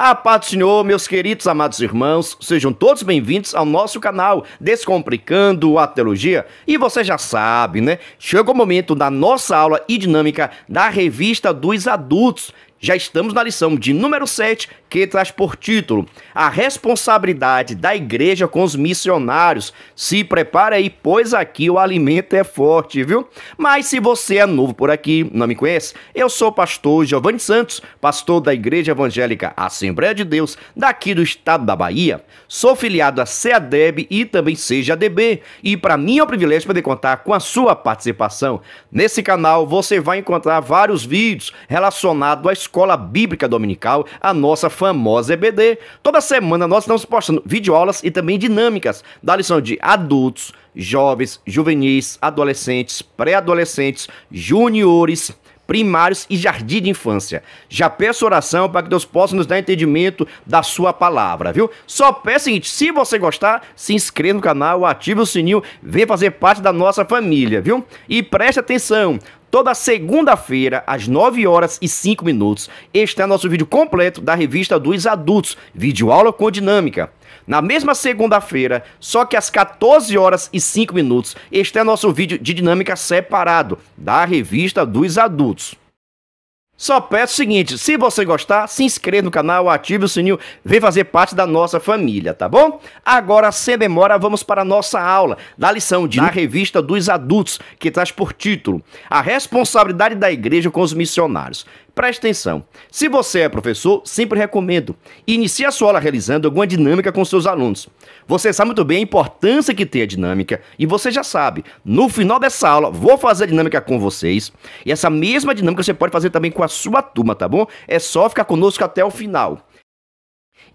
A paz do Senhor, meus queridos amados irmãos, sejam todos bem-vindos ao nosso canal Descomplicando a Teologia. E você já sabe, né? Chegou o momento da nossa aula e dinâmica da revista dos adultos já estamos na lição de número 7, que traz por título A responsabilidade da igreja com os missionários. Se prepare aí, pois aqui o alimento é forte, viu? Mas se você é novo por aqui, não me conhece, eu sou o pastor Giovanni Santos, pastor da Igreja Evangélica Assembleia de Deus, daqui do estado da Bahia. Sou filiado à CEADEB e também seja db e para mim é um privilégio poder contar com a sua participação. Nesse canal você vai encontrar vários vídeos relacionados às Escola Bíblica Dominical, a nossa famosa EBD. Toda semana nós estamos postando videoaulas e também dinâmicas da lição de adultos, jovens, juvenis, adolescentes, pré-adolescentes, juniores, primários e jardim de infância. Já peço oração para que Deus possa nos dar entendimento da sua palavra, viu? Só peço o seguinte, se você gostar, se inscreva no canal, ative o sininho, vem fazer parte da nossa família, viu? E preste atenção, Toda segunda-feira, às 9 horas e 5 minutos, está nosso vídeo completo da revista dos adultos, vídeo aula com dinâmica. Na mesma segunda-feira, só que às 14 horas e 5 minutos, está nosso vídeo de dinâmica separado da revista dos adultos. Só peço o seguinte, se você gostar, se inscreva no canal, ative o sininho, vem fazer parte da nossa família, tá bom? Agora, sem demora, vamos para a nossa aula da lição de na revista dos adultos, que traz por título A responsabilidade da igreja com os missionários. Preste atenção. Se você é professor, sempre recomendo. Inicie a sua aula realizando alguma dinâmica com seus alunos. Você sabe muito bem a importância que tem a dinâmica e você já sabe. No final dessa aula, vou fazer a dinâmica com vocês. E essa mesma dinâmica você pode fazer também com a sua turma, tá bom? É só ficar conosco até o final.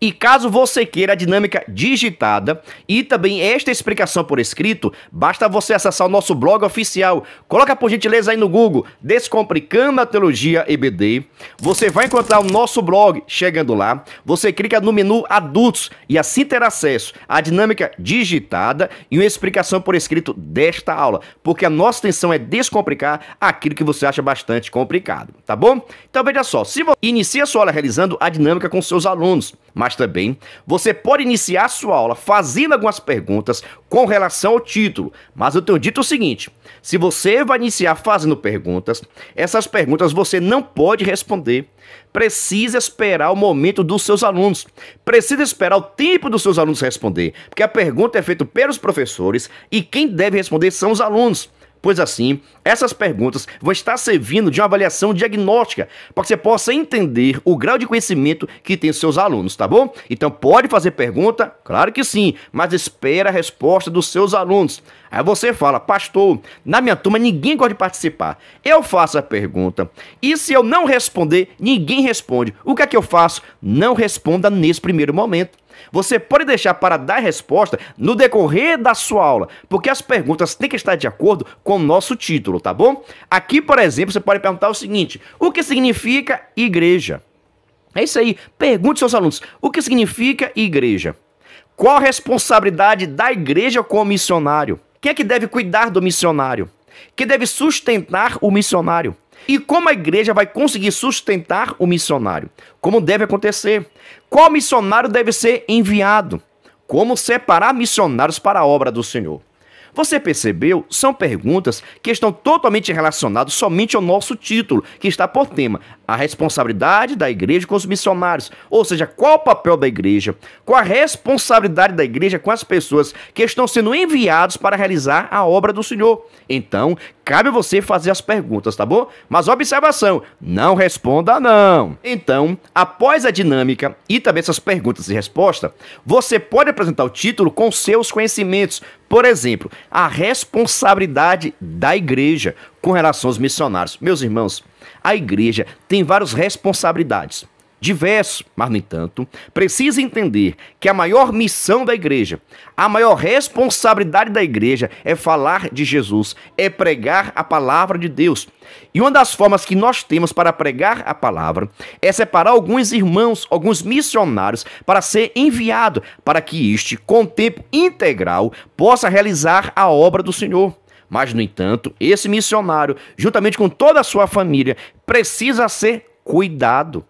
E caso você queira a dinâmica digitada e também esta explicação por escrito, basta você acessar o nosso blog oficial. Coloca por gentileza aí no Google Descomplicando a Teologia EBD. Você vai encontrar o nosso blog chegando lá. Você clica no menu Adultos e assim terá acesso à dinâmica digitada e uma explicação por escrito desta aula, porque a nossa intenção é descomplicar aquilo que você acha bastante complicado, tá bom? Então veja só, se você inicia a sua aula realizando a dinâmica com seus alunos, mas também você pode iniciar sua aula fazendo algumas perguntas com relação ao título. Mas eu tenho dito o seguinte: se você vai iniciar fazendo perguntas, essas perguntas você não pode responder. Precisa esperar o momento dos seus alunos. Precisa esperar o tempo dos seus alunos responder, porque a pergunta é feita pelos professores e quem deve responder são os alunos. Pois assim, essas perguntas vão estar servindo de uma avaliação diagnóstica para que você possa entender o grau de conhecimento que tem seus alunos, tá bom? Então pode fazer pergunta? Claro que sim, mas espera a resposta dos seus alunos. Aí você fala, pastor, na minha turma ninguém gosta de participar. Eu faço a pergunta e se eu não responder, ninguém responde. O que é que eu faço? Não responda nesse primeiro momento. Você pode deixar para dar resposta no decorrer da sua aula, porque as perguntas têm que estar de acordo com o nosso título, tá bom? Aqui, por exemplo, você pode perguntar o seguinte: o que significa igreja? É isso aí. Pergunte aos seus alunos: o que significa igreja? Qual a responsabilidade da igreja como missionário? Quem é que deve cuidar do missionário? Quem deve sustentar o missionário? E como a igreja vai conseguir sustentar o missionário? Como deve acontecer? Qual missionário deve ser enviado? Como separar missionários para a obra do Senhor? Você percebeu? São perguntas que estão totalmente relacionadas somente ao nosso título, que está por tema: a responsabilidade da igreja com os missionários. Ou seja, qual o papel da igreja? Qual a responsabilidade da igreja com as pessoas que estão sendo enviados para realizar a obra do Senhor? Então, cabe a você fazer as perguntas, tá bom? Mas observação: não responda não. Então, após a dinâmica e também essas perguntas e respostas, você pode apresentar o título com seus conhecimentos, por exemplo, a responsabilidade da igreja com relação aos missionários. Meus irmãos, a igreja tem várias responsabilidades diverso, mas, no entanto, precisa entender que a maior missão da igreja, a maior responsabilidade da igreja é falar de Jesus, é pregar a palavra de Deus. E uma das formas que nós temos para pregar a palavra é separar alguns irmãos, alguns missionários, para ser enviado, para que este, com tempo integral, possa realizar a obra do Senhor. Mas, no entanto, esse missionário, juntamente com toda a sua família, precisa ser cuidado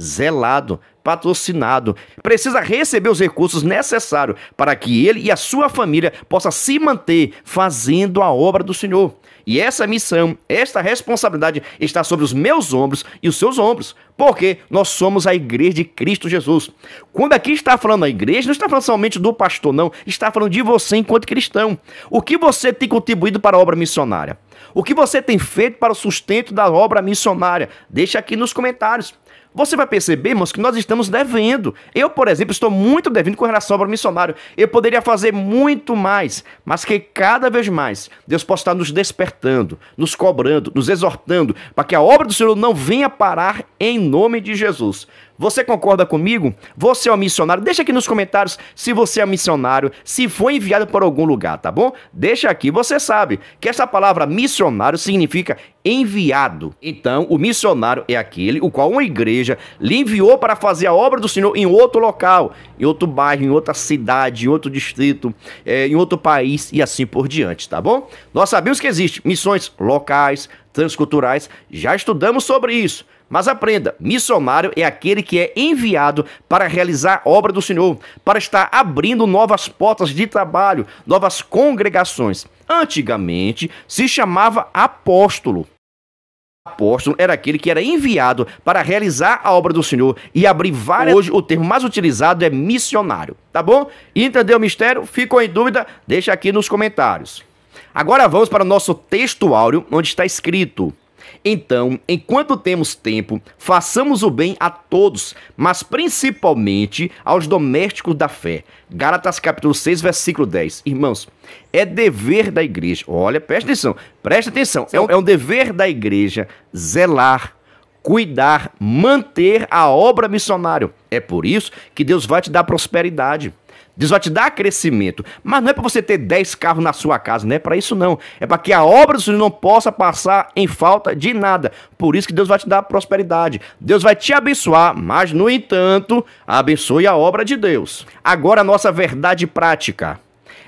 zelado, patrocinado, precisa receber os recursos necessários para que ele e a sua família possa se manter fazendo a obra do Senhor. E essa missão, esta responsabilidade está sobre os meus ombros e os seus ombros, porque nós somos a igreja de Cristo Jesus. Quando aqui está falando a igreja, não está falando somente do pastor, não, está falando de você enquanto cristão. O que você tem contribuído para a obra missionária? O que você tem feito para o sustento da obra missionária? Deixa aqui nos comentários. Você vai perceber, irmãos, que nós estamos devendo. Eu, por exemplo, estou muito devendo com relação ao obra missionário. Eu poderia fazer muito mais, mas que cada vez mais Deus possa estar nos despertando, nos cobrando, nos exortando, para que a obra do Senhor não venha parar em nome de Jesus. Você concorda comigo? Você é um missionário? Deixa aqui nos comentários se você é um missionário, se foi enviado para algum lugar, tá bom? Deixa aqui, você sabe que essa palavra missionário significa enviado. Então, o missionário é aquele o qual uma igreja lhe enviou para fazer a obra do Senhor em outro local, em outro bairro, em outra cidade, em outro distrito, é, em outro país e assim por diante, tá bom? Nós sabemos que existe missões locais, transculturais, já estudamos sobre isso. Mas aprenda, missionário é aquele que é enviado para realizar a obra do Senhor, para estar abrindo novas portas de trabalho, novas congregações. Antigamente se chamava apóstolo. Apóstolo era aquele que era enviado para realizar a obra do Senhor e abrir várias. Hoje o termo mais utilizado é missionário, tá bom? Entendeu o mistério? Ficou em dúvida? Deixa aqui nos comentários. Agora vamos para o nosso textuário, onde está escrito: então, enquanto temos tempo, façamos o bem a todos, mas principalmente aos domésticos da fé. Gálatas capítulo 6, versículo 10. Irmãos, é dever da igreja, olha, presta atenção, presta atenção, é um, é um dever da igreja zelar cuidar, manter a obra missionária. É por isso que Deus vai te dar prosperidade. Deus vai te dar crescimento. Mas não é para você ter 10 carros na sua casa, não é para isso não. É para que a obra do Senhor não possa passar em falta de nada. Por isso que Deus vai te dar prosperidade. Deus vai te abençoar, mas no entanto, abençoe a obra de Deus. Agora a nossa verdade prática.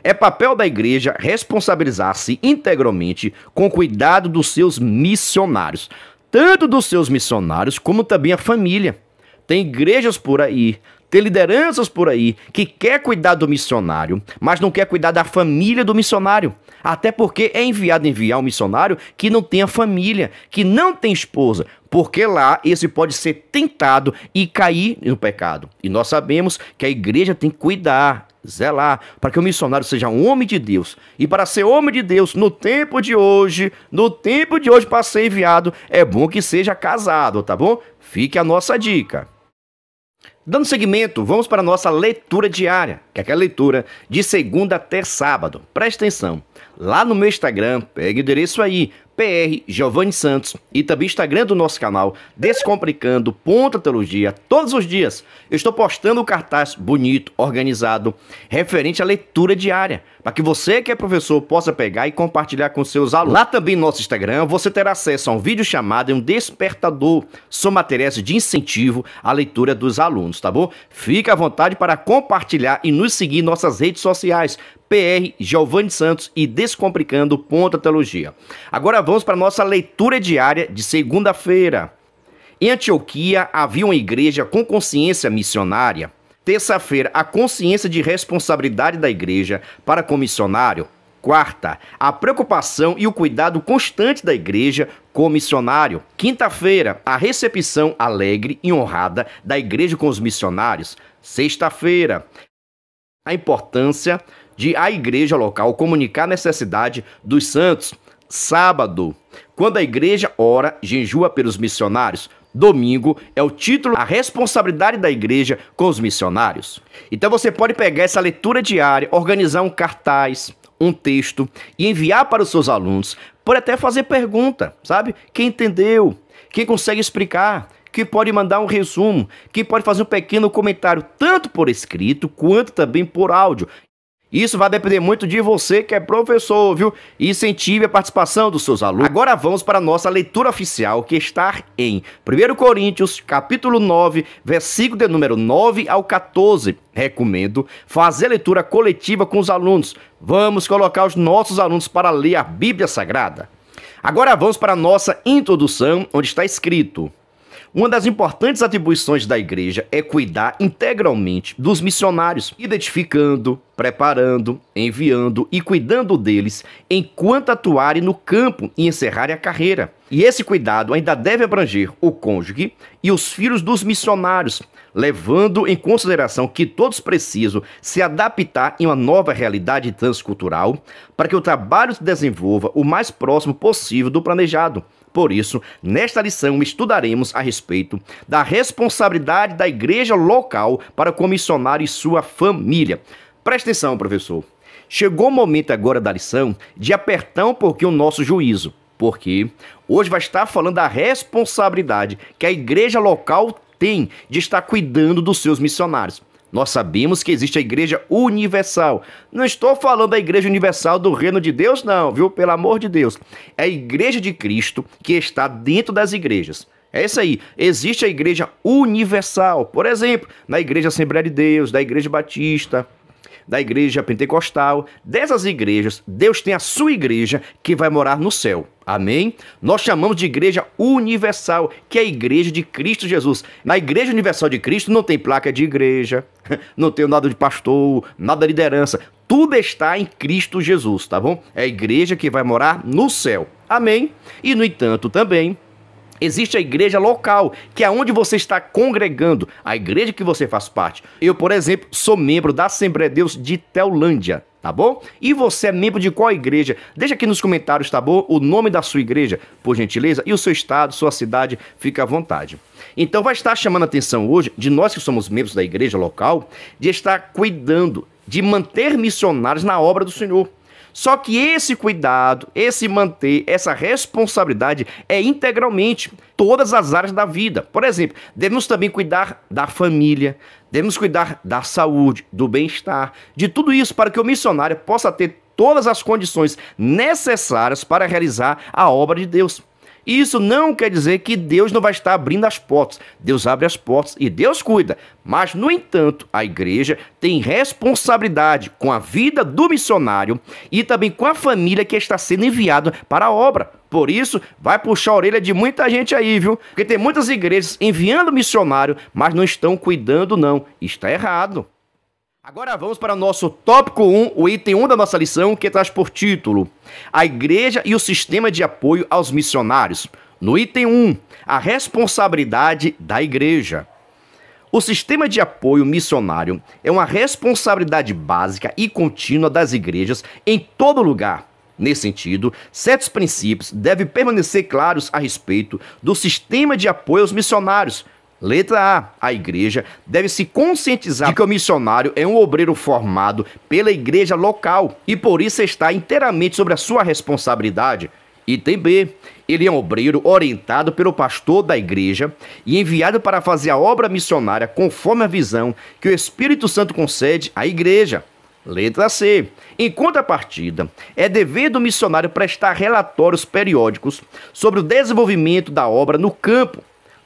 É papel da igreja responsabilizar-se integralmente com o cuidado dos seus missionários, tanto dos seus missionários como também a família. Tem igrejas por aí tem lideranças por aí que quer cuidar do missionário, mas não quer cuidar da família do missionário. Até porque é enviado enviar um missionário que não tem a família, que não tem esposa, porque lá esse pode ser tentado e cair no pecado. E nós sabemos que a igreja tem que cuidar, zelar, para que o missionário seja um homem de Deus. E para ser homem de Deus no tempo de hoje, no tempo de hoje para ser enviado, é bom que seja casado, tá bom? Fique a nossa dica. Dando seguimento, vamos para a nossa leitura diária, que é aquela leitura de segunda até sábado. Presta atenção. Lá no meu Instagram, pegue o endereço aí, PR Giovanni Santos e também Instagram do nosso canal, Descomplicando Ponta Teologia. Todos os dias eu estou postando um cartaz bonito, organizado, referente à leitura diária, para que você que é professor possa pegar e compartilhar com seus alunos. Lá também no nosso Instagram você terá acesso a um vídeo chamado Um Despertador. São materiais de incentivo à leitura dos alunos, tá bom? Fique à vontade para compartilhar e nos seguir em nossas redes sociais. PR Giovanni Santos e Descomplicando Ponta Teologia. Agora vamos para nossa leitura diária de segunda-feira. Em Antioquia havia uma igreja com consciência missionária. Terça-feira, a consciência de responsabilidade da igreja para com missionário. Quarta, a preocupação e o cuidado constante da igreja com missionário. Quinta-feira, a recepção alegre e honrada da igreja com os missionários. Sexta-feira, a importância de a igreja local comunicar a necessidade dos santos. Sábado, quando a igreja ora, jejua pelos missionários. Domingo é o título, a responsabilidade da igreja com os missionários. Então você pode pegar essa leitura diária, organizar um cartaz, um texto e enviar para os seus alunos. Pode até fazer pergunta, sabe? Quem entendeu? Quem consegue explicar? que pode mandar um resumo, que pode fazer um pequeno comentário, tanto por escrito quanto também por áudio. Isso vai depender muito de você que é professor, viu? E incentive a participação dos seus alunos. Agora vamos para a nossa leitura oficial que está em 1 Coríntios, capítulo 9, versículo de número 9 ao 14. Recomendo fazer leitura coletiva com os alunos. Vamos colocar os nossos alunos para ler a Bíblia Sagrada. Agora vamos para a nossa introdução, onde está escrito: uma das importantes atribuições da igreja é cuidar integralmente dos missionários, identificando, preparando, enviando e cuidando deles enquanto atuarem no campo e encerrarem a carreira. E esse cuidado ainda deve abranger o cônjuge e os filhos dos missionários, levando em consideração que todos precisam se adaptar em uma nova realidade transcultural para que o trabalho se desenvolva o mais próximo possível do planejado, por isso, nesta lição estudaremos a respeito da responsabilidade da igreja local para com o missionário e sua família. Presta atenção, professor. Chegou o momento agora da lição de apertar um pouquinho o nosso juízo, porque hoje vai estar falando da responsabilidade que a igreja local tem de estar cuidando dos seus missionários. Nós sabemos que existe a igreja universal. Não estou falando da igreja universal do reino de Deus, não, viu? Pelo amor de Deus. É a igreja de Cristo que está dentro das igrejas. É isso aí. Existe a igreja universal. Por exemplo, na igreja Assembleia de Deus, da igreja Batista, da igreja pentecostal, dessas igrejas, Deus tem a sua igreja que vai morar no céu. Amém? Nós chamamos de igreja universal, que é a igreja de Cristo Jesus. Na igreja universal de Cristo não tem placa de igreja, não tem nada de pastor, nada de liderança. Tudo está em Cristo Jesus, tá bom? É a igreja que vai morar no céu. Amém? E no entanto também, Existe a igreja local, que é onde você está congregando, a igreja que você faz parte. Eu, por exemplo, sou membro da Assembleia de Deus de Teolândia, tá bom? E você é membro de qual igreja? Deixa aqui nos comentários, tá bom? O nome da sua igreja, por gentileza, e o seu estado, sua cidade, fica à vontade. Então vai estar chamando a atenção hoje de nós que somos membros da igreja local, de estar cuidando de manter missionários na obra do Senhor. Só que esse cuidado, esse manter, essa responsabilidade é integralmente todas as áreas da vida. Por exemplo, devemos também cuidar da família, devemos cuidar da saúde, do bem-estar, de tudo isso para que o missionário possa ter todas as condições necessárias para realizar a obra de Deus isso não quer dizer que Deus não vai estar abrindo as portas. Deus abre as portas e Deus cuida. Mas, no entanto, a igreja tem responsabilidade com a vida do missionário e também com a família que está sendo enviada para a obra. Por isso, vai puxar a orelha de muita gente aí, viu? Porque tem muitas igrejas enviando missionário, mas não estão cuidando, não. Está errado. Agora vamos para o nosso tópico 1, o item 1 da nossa lição, que traz por título A Igreja e o Sistema de Apoio aos Missionários. No item 1, a responsabilidade da Igreja. O sistema de apoio missionário é uma responsabilidade básica e contínua das igrejas em todo lugar. Nesse sentido, certos princípios devem permanecer claros a respeito do sistema de apoio aos missionários, Letra A. A igreja deve se conscientizar de que o missionário é um obreiro formado pela igreja local e por isso está inteiramente sobre a sua responsabilidade. Item B. Ele é um obreiro orientado pelo pastor da igreja e enviado para fazer a obra missionária conforme a visão que o Espírito Santo concede à igreja. Letra C. Em contrapartida, é dever do missionário prestar relatórios periódicos sobre o desenvolvimento da obra no campo.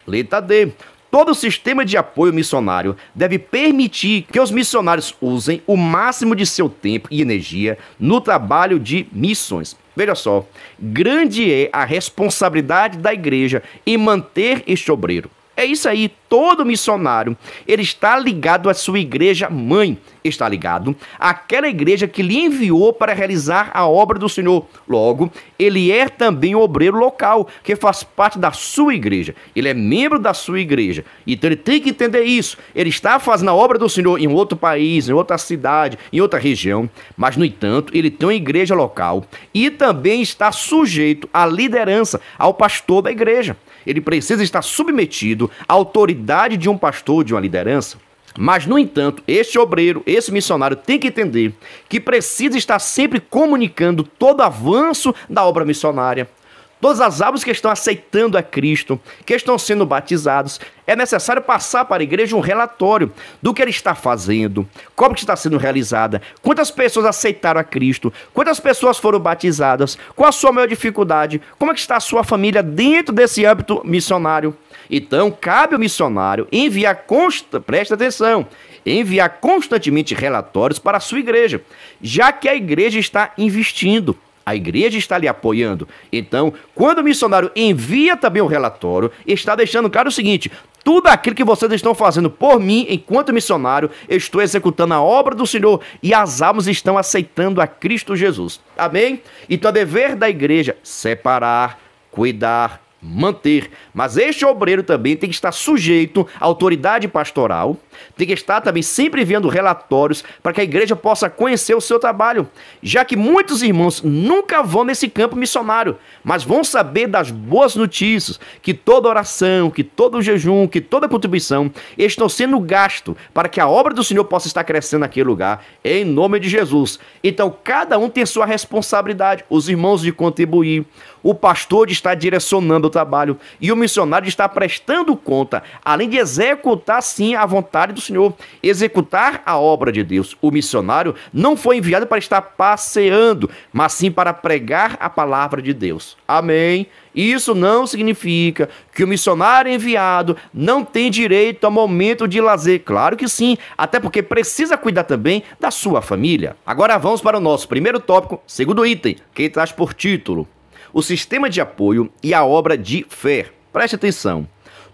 Letra D. Todo o sistema de apoio missionário deve permitir que os missionários usem o máximo de seu tempo e energia no trabalho de missões. Veja só, grande é a responsabilidade da igreja em manter este obreiro. É isso aí, todo missionário, ele está ligado à sua igreja mãe, está ligado àquela igreja que lhe enviou para realizar a obra do Senhor. Logo, ele é também obreiro local, que faz parte da sua igreja. Ele é membro da sua igreja. Então ele tem que entender isso. Ele está fazendo a obra do Senhor em outro país, em outra cidade, em outra região, mas no entanto, ele tem uma igreja local e também está sujeito à liderança, ao pastor da igreja ele precisa estar submetido à autoridade de um pastor, de uma liderança. Mas, no entanto, este obreiro, esse missionário tem que entender que precisa estar sempre comunicando todo avanço da obra missionária, Todas as almas que estão aceitando a Cristo, que estão sendo batizados, é necessário passar para a igreja um relatório do que ele está fazendo, como que está sendo realizada, quantas pessoas aceitaram a Cristo, quantas pessoas foram batizadas, qual a sua maior dificuldade, como é que está a sua família dentro desse âmbito missionário. Então, cabe ao missionário enviar consta, atenção, enviar constantemente relatórios para a sua igreja, já que a igreja está investindo a igreja está lhe apoiando. Então, quando o missionário envia também o relatório, está deixando claro o seguinte: tudo aquilo que vocês estão fazendo por mim, enquanto missionário, estou executando a obra do Senhor e as almas estão aceitando a Cristo Jesus. Amém? Então é dever da igreja separar, cuidar, manter. Mas este obreiro também tem que estar sujeito à autoridade pastoral, tem que estar também sempre vendo relatórios para que a igreja possa conhecer o seu trabalho, já que muitos irmãos nunca vão nesse campo missionário, mas vão saber das boas notícias que toda oração, que todo jejum, que toda contribuição estão sendo gasto para que a obra do Senhor possa estar crescendo naquele lugar, em nome de Jesus. Então, cada um tem sua responsabilidade, os irmãos de contribuir, o pastor de estar direcionando o trabalho e o missionário de estar prestando conta, além de executar sim a vontade vontade do Senhor, executar a obra de Deus. O missionário não foi enviado para estar passeando, mas sim para pregar a palavra de Deus. Amém. Isso não significa que o missionário enviado não tem direito a momento de lazer. Claro que sim, até porque precisa cuidar também da sua família. Agora vamos para o nosso primeiro tópico, segundo item, que traz por título: O sistema de apoio e a obra de fé. Preste atenção.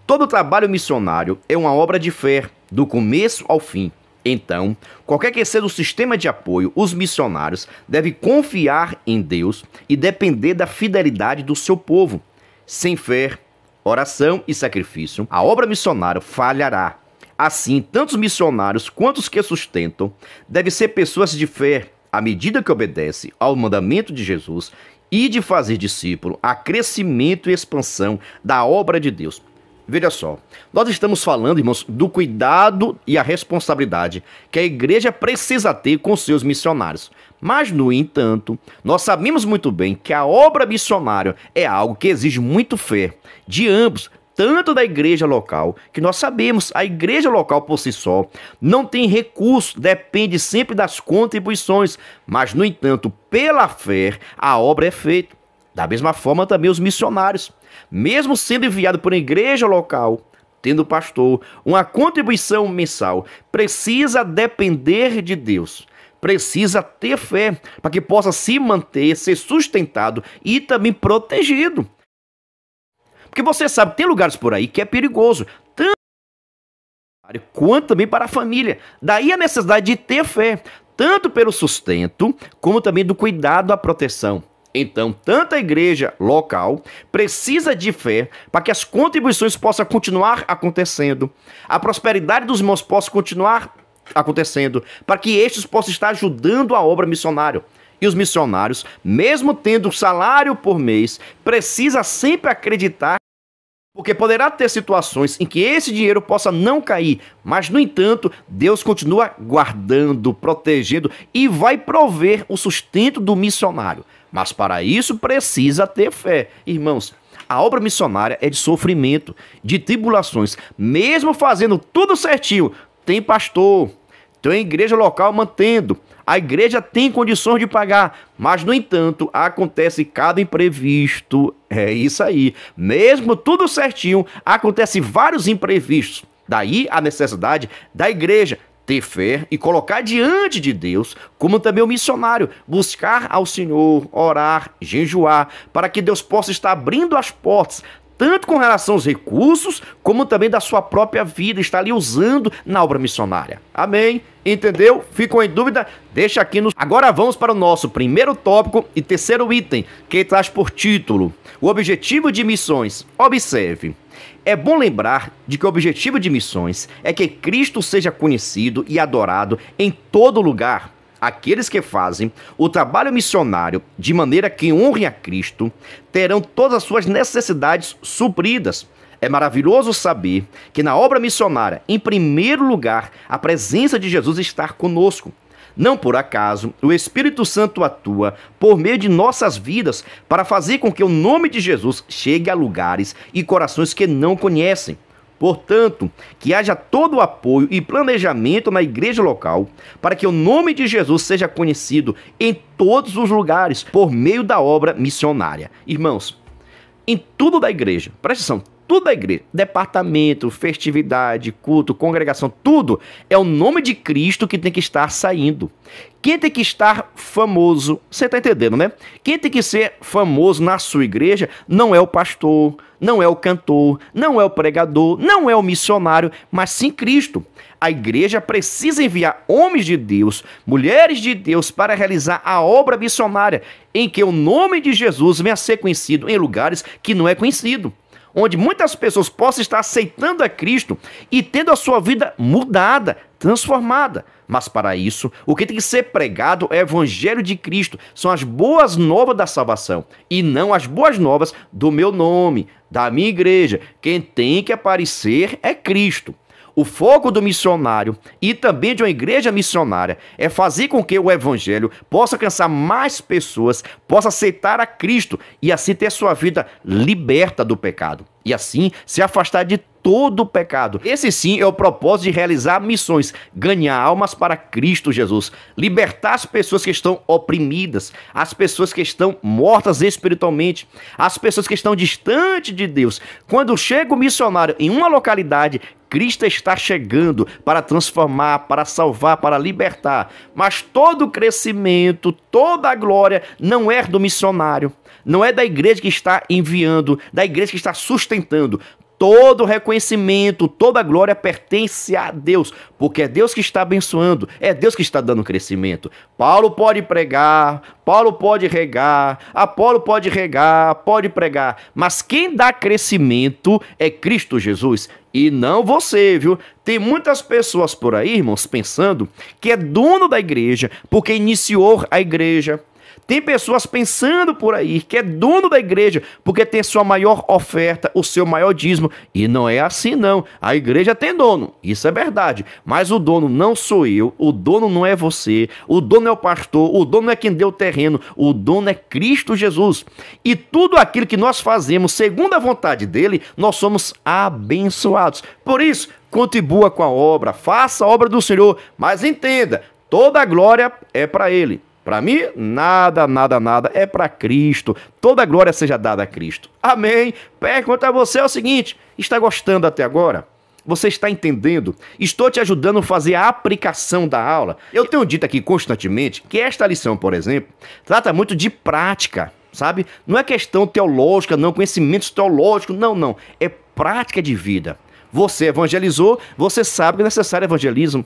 Todo trabalho missionário é uma obra de fé do começo ao fim. Então, qualquer que seja o sistema de apoio, os missionários devem confiar em Deus e depender da fidelidade do seu povo. Sem fé, oração e sacrifício, a obra missionária falhará. Assim, tantos missionários quanto os que sustentam devem ser pessoas de fé, à medida que obedece ao mandamento de Jesus e de fazer discípulo a crescimento e expansão da obra de Deus. Veja só, nós estamos falando, irmãos, do cuidado e a responsabilidade que a igreja precisa ter com seus missionários. Mas, no entanto, nós sabemos muito bem que a obra missionária é algo que exige muito fé de ambos, tanto da igreja local, que nós sabemos, a igreja local por si só não tem recurso, depende sempre das contribuições, mas, no entanto, pela fé, a obra é feita. Da mesma forma, também os missionários mesmo sendo enviado por igreja local, tendo pastor, uma contribuição mensal, precisa depender de Deus. Precisa ter fé para que possa se manter, ser sustentado e também protegido. Porque você sabe, tem lugares por aí que é perigoso, tanto quanto também para a família. Daí a necessidade de ter fé, tanto pelo sustento, como também do cuidado à proteção. Então, tanta igreja local precisa de fé para que as contribuições possam continuar acontecendo, a prosperidade dos irmãos possa continuar acontecendo, para que estes possam estar ajudando a obra missionária. E os missionários, mesmo tendo salário por mês, precisa sempre acreditar porque poderá ter situações em que esse dinheiro possa não cair, mas no entanto, Deus continua guardando, protegendo e vai prover o sustento do missionário. Mas para isso precisa ter fé. Irmãos, a obra missionária é de sofrimento, de tribulações. Mesmo fazendo tudo certinho, tem pastor, tem igreja local mantendo. A igreja tem condições de pagar, mas no entanto, acontece cada imprevisto. É isso aí. Mesmo tudo certinho, acontece vários imprevistos. Daí a necessidade da igreja ter fé e colocar diante de Deus, como também o missionário, buscar ao Senhor, orar, jejuar, para que Deus possa estar abrindo as portas, tanto com relação aos recursos, como também da sua própria vida, está ali usando na obra missionária. Amém? Entendeu? Ficou em dúvida? Deixa aqui nos. Agora vamos para o nosso primeiro tópico e terceiro item, que traz por título: O objetivo de missões. Observe. É bom lembrar de que o objetivo de missões é que Cristo seja conhecido e adorado em todo lugar. Aqueles que fazem o trabalho missionário de maneira que honrem a Cristo terão todas as suas necessidades supridas. É maravilhoso saber que na obra missionária, em primeiro lugar, a presença de Jesus está conosco. Não por acaso, o Espírito Santo atua por meio de nossas vidas para fazer com que o nome de Jesus chegue a lugares e corações que não conhecem. Portanto, que haja todo o apoio e planejamento na igreja local para que o nome de Jesus seja conhecido em todos os lugares por meio da obra missionária. Irmãos, em tudo da igreja, presta atenção, tudo da igreja. Departamento, festividade, culto, congregação, tudo é o nome de Cristo que tem que estar saindo. Quem tem que estar famoso, você está entendendo, né? Quem tem que ser famoso na sua igreja não é o pastor, não é o cantor, não é o pregador, não é o missionário, mas sim Cristo. A igreja precisa enviar homens de Deus, mulheres de Deus para realizar a obra missionária em que o nome de Jesus venha a ser conhecido em lugares que não é conhecido onde muitas pessoas possam estar aceitando a Cristo e tendo a sua vida mudada, transformada. Mas para isso, o que tem que ser pregado é o Evangelho de Cristo, são as boas novas da salvação e não as boas novas do meu nome, da minha igreja. Quem tem que aparecer é Cristo. O foco do missionário e também de uma igreja missionária é fazer com que o evangelho possa alcançar mais pessoas, possa aceitar a Cristo e assim ter sua vida liberta do pecado e assim se afastar de todo o pecado. Esse sim é o propósito de realizar missões, ganhar almas para Cristo Jesus, libertar as pessoas que estão oprimidas, as pessoas que estão mortas espiritualmente, as pessoas que estão distante de Deus. Quando chega o missionário em uma localidade, Cristo está chegando para transformar, para salvar, para libertar. Mas todo o crescimento, toda a glória não é do missionário, não é da igreja que está enviando, da igreja que está sustentando. Todo reconhecimento, toda glória pertence a Deus, porque é Deus que está abençoando, é Deus que está dando crescimento. Paulo pode pregar, Paulo pode regar, Apolo pode regar, pode pregar, mas quem dá crescimento é Cristo Jesus e não você, viu? Tem muitas pessoas por aí, irmãos, pensando que é dono da igreja porque iniciou a igreja tem pessoas pensando por aí que é dono da igreja porque tem sua maior oferta, o seu maior dízimo. E não é assim, não. A igreja tem dono, isso é verdade. Mas o dono não sou eu, o dono não é você, o dono é o pastor, o dono é quem deu o terreno, o dono é Cristo Jesus. E tudo aquilo que nós fazemos segundo a vontade dele, nós somos abençoados. Por isso, contribua com a obra, faça a obra do Senhor, mas entenda, toda a glória é para ele. Para mim, nada, nada, nada é para Cristo. Toda glória seja dada a Cristo. Amém. Pergunta a você é o seguinte: está gostando até agora? Você está entendendo? Estou te ajudando a fazer a aplicação da aula. Eu tenho dito aqui constantemente que esta lição, por exemplo, trata muito de prática, sabe? Não é questão teológica, não, conhecimentos teológicos, não, não. É prática de vida. Você evangelizou, você sabe que é necessário evangelismo.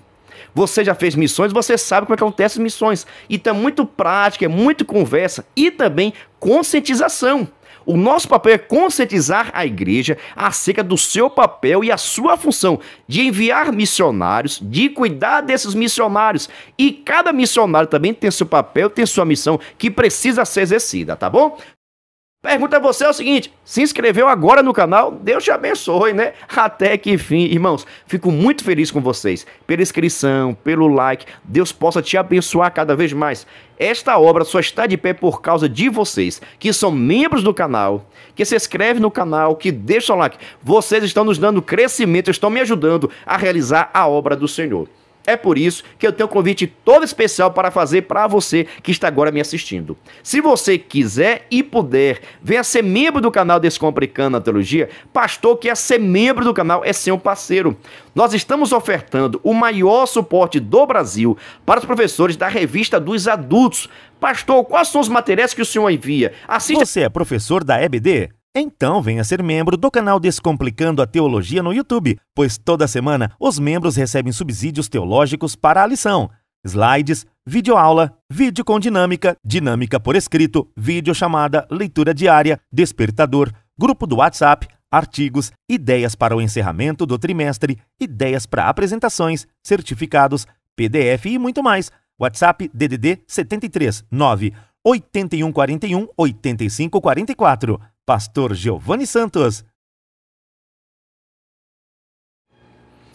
Você já fez missões, você sabe como é que acontece as missões. E então tá é muito prática, é muito conversa e também conscientização. O nosso papel é conscientizar a igreja acerca do seu papel e a sua função de enviar missionários, de cuidar desses missionários. E cada missionário também tem seu papel, tem sua missão que precisa ser exercida, tá bom? Pergunta a você é o seguinte: se inscreveu agora no canal? Deus te abençoe, né? Até que fim, irmãos. Fico muito feliz com vocês pela inscrição, pelo like. Deus possa te abençoar cada vez mais. Esta obra só está de pé por causa de vocês, que são membros do canal, que se inscreve no canal, que deixa o like. Vocês estão nos dando crescimento, estão me ajudando a realizar a obra do Senhor. É por isso que eu tenho um convite todo especial para fazer para você que está agora me assistindo. Se você quiser e puder, venha ser membro do canal Descomplicando a Teologia. Pastor que é ser membro do canal é ser um parceiro. Nós estamos ofertando o maior suporte do Brasil para os professores da Revista dos Adultos. Pastor, quais são os materiais que o senhor envia? Assista... Você é professor da EBD? Então venha ser membro do canal Descomplicando a Teologia no YouTube, pois toda semana os membros recebem subsídios teológicos para a lição, slides, videoaula, vídeo com dinâmica, dinâmica por escrito, videochamada, leitura diária, despertador, grupo do WhatsApp, artigos, ideias para o encerramento do trimestre, ideias para apresentações, certificados, PDF e muito mais. WhatsApp DDD 73 9 8141 8544. Pastor Giovanni Santos.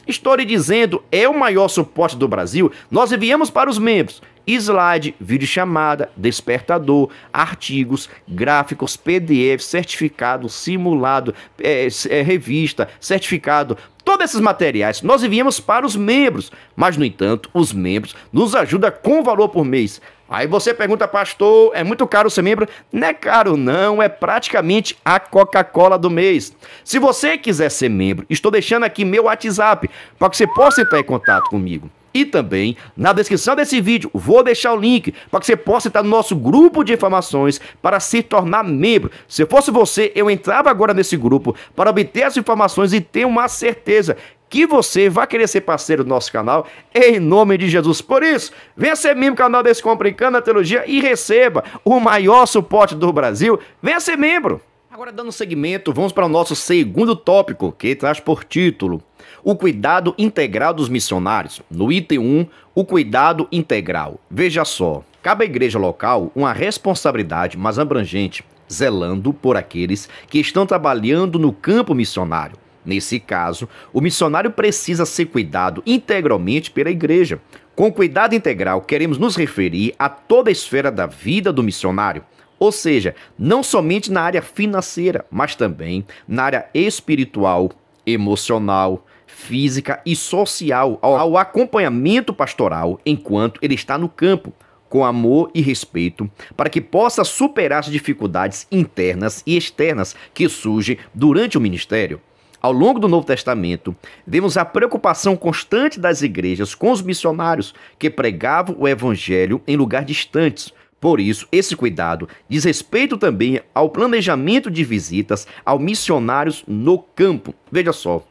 Estou lhe dizendo, é o maior suporte do Brasil. Nós enviamos para os membros slide, vídeo chamada, despertador, artigos, gráficos, PDF, certificado, simulado, é, é, revista, certificado, todos esses materiais nós enviamos para os membros. Mas, no entanto, os membros nos ajudam com valor por mês. Aí você pergunta, pastor, é muito caro ser membro? Não é caro, não, é praticamente a Coca-Cola do mês. Se você quiser ser membro, estou deixando aqui meu WhatsApp para que você possa entrar em contato comigo. E também, na descrição desse vídeo, vou deixar o link para que você possa estar no nosso grupo de informações para se tornar membro. Se fosse você, eu entrava agora nesse grupo para obter as informações e ter uma certeza que você vai querer ser parceiro do nosso canal, em nome de Jesus. Por isso, venha ser membro do canal Descomplicando a Teologia e receba o maior suporte do Brasil. Venha ser membro! Agora, dando seguimento, vamos para o nosso segundo tópico, que traz por título O Cuidado Integral dos Missionários. No item 1, o cuidado integral. Veja só, cabe à igreja local uma responsabilidade mais abrangente, zelando por aqueles que estão trabalhando no campo missionário Nesse caso, o missionário precisa ser cuidado integralmente pela igreja. Com cuidado integral, queremos nos referir a toda a esfera da vida do missionário, ou seja, não somente na área financeira, mas também na área espiritual, emocional, física e social, ao acompanhamento pastoral enquanto ele está no campo com amor e respeito, para que possa superar as dificuldades internas e externas que surgem durante o ministério. Ao longo do Novo Testamento, vemos a preocupação constante das igrejas com os missionários que pregavam o evangelho em lugares distantes. Por isso, esse cuidado diz respeito também ao planejamento de visitas aos missionários no campo. Veja só,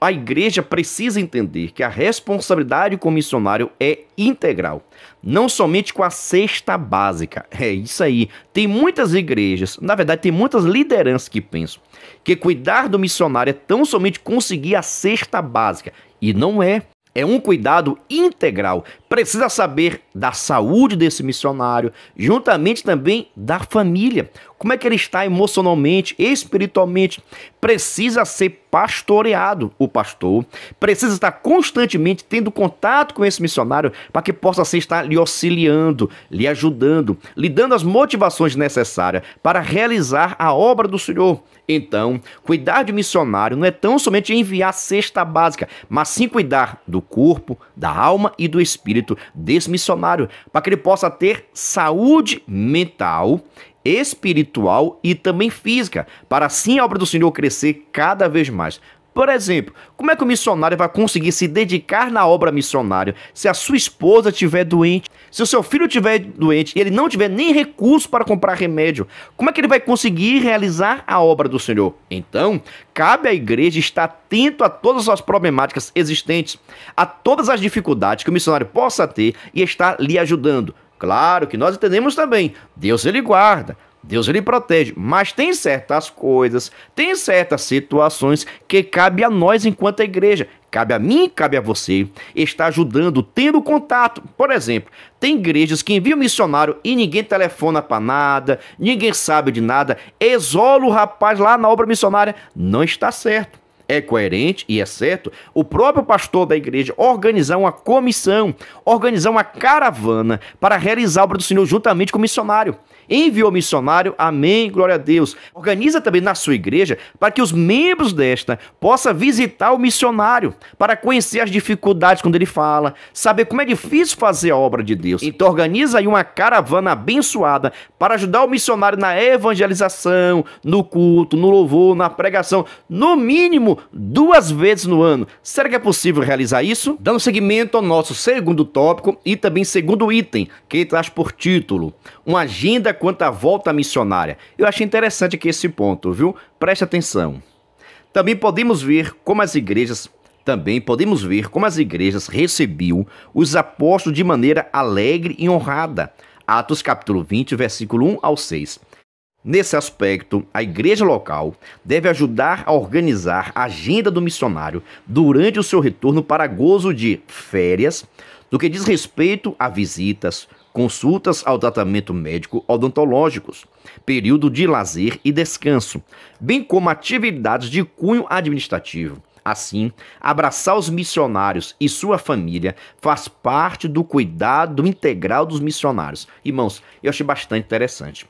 a igreja precisa entender que a responsabilidade missionário é integral, não somente com a cesta básica. É isso aí. Tem muitas igrejas, na verdade, tem muitas lideranças que pensam que cuidar do missionário é tão somente conseguir a cesta básica. E não é. É um cuidado integral. Precisa saber da saúde desse missionário, juntamente também da família. Como é que ele está emocionalmente, espiritualmente? Precisa ser pastoreado o pastor, precisa estar constantemente tendo contato com esse missionário para que possa assim, estar lhe auxiliando, lhe ajudando, lhe dando as motivações necessárias para realizar a obra do Senhor. Então, cuidar de missionário não é tão somente enviar cesta básica, mas sim cuidar do corpo, da alma e do espírito desse missionário armário, para que ele possa ter saúde mental, espiritual e também física, para assim a obra do Senhor crescer cada vez mais. Por exemplo, como é que o missionário vai conseguir se dedicar na obra missionária se a sua esposa estiver doente, se o seu filho estiver doente e ele não tiver nem recurso para comprar remédio? Como é que ele vai conseguir realizar a obra do Senhor? Então, cabe à igreja estar atento a todas as problemáticas existentes, a todas as dificuldades que o missionário possa ter e estar lhe ajudando. Claro que nós entendemos também, Deus ele guarda, Deus lhe protege, mas tem certas coisas, tem certas situações que cabe a nós enquanto igreja, cabe a mim, cabe a você, estar ajudando, tendo contato. Por exemplo, tem igrejas que enviam missionário e ninguém telefona para nada, ninguém sabe de nada, isola o rapaz lá na obra missionária, não está certo é coerente e é certo o próprio pastor da igreja organizar uma comissão, organizar uma caravana para realizar a obra do Senhor juntamente com o missionário. Enviou missionário, amém, glória a Deus. Organiza também na sua igreja para que os membros desta possam visitar o missionário, para conhecer as dificuldades quando ele fala, saber como é difícil fazer a obra de Deus. Então organiza aí uma caravana abençoada para ajudar o missionário na evangelização, no culto, no louvor, na pregação, no mínimo duas vezes no ano. Será que é possível realizar isso? Dando seguimento ao nosso segundo tópico e também segundo item, que traz por título uma agenda quanto à volta missionária. Eu achei interessante aqui esse ponto, viu? Preste atenção. Também podemos ver como as igrejas também podemos ver como as igrejas recebiam os apóstolos de maneira alegre e honrada. Atos capítulo 20, versículo 1 ao 6. Nesse aspecto, a igreja local deve ajudar a organizar a agenda do missionário durante o seu retorno para gozo de férias, no que diz respeito a visitas, consultas ao tratamento médico odontológicos, período de lazer e descanso, bem como atividades de cunho administrativo. Assim, abraçar os missionários e sua família faz parte do cuidado integral dos missionários. Irmãos, eu achei bastante interessante.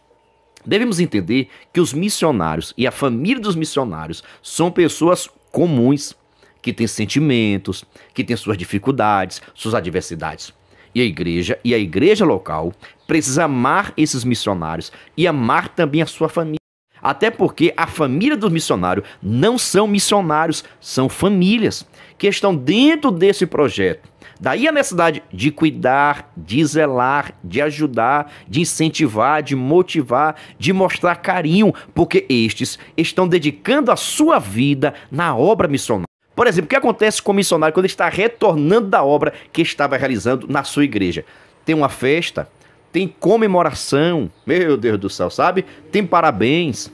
Devemos entender que os missionários e a família dos missionários são pessoas comuns, que têm sentimentos, que têm suas dificuldades, suas adversidades e a igreja, e a igreja local precisa amar esses missionários e amar também a sua família. Até porque a família do missionário não são missionários, são famílias que estão dentro desse projeto. Daí a necessidade de cuidar, de zelar, de ajudar, de incentivar, de motivar, de mostrar carinho, porque estes estão dedicando a sua vida na obra missionária. Por exemplo, o que acontece com o missionário quando ele está retornando da obra que estava realizando na sua igreja? Tem uma festa, tem comemoração, meu Deus do céu, sabe? Tem parabéns,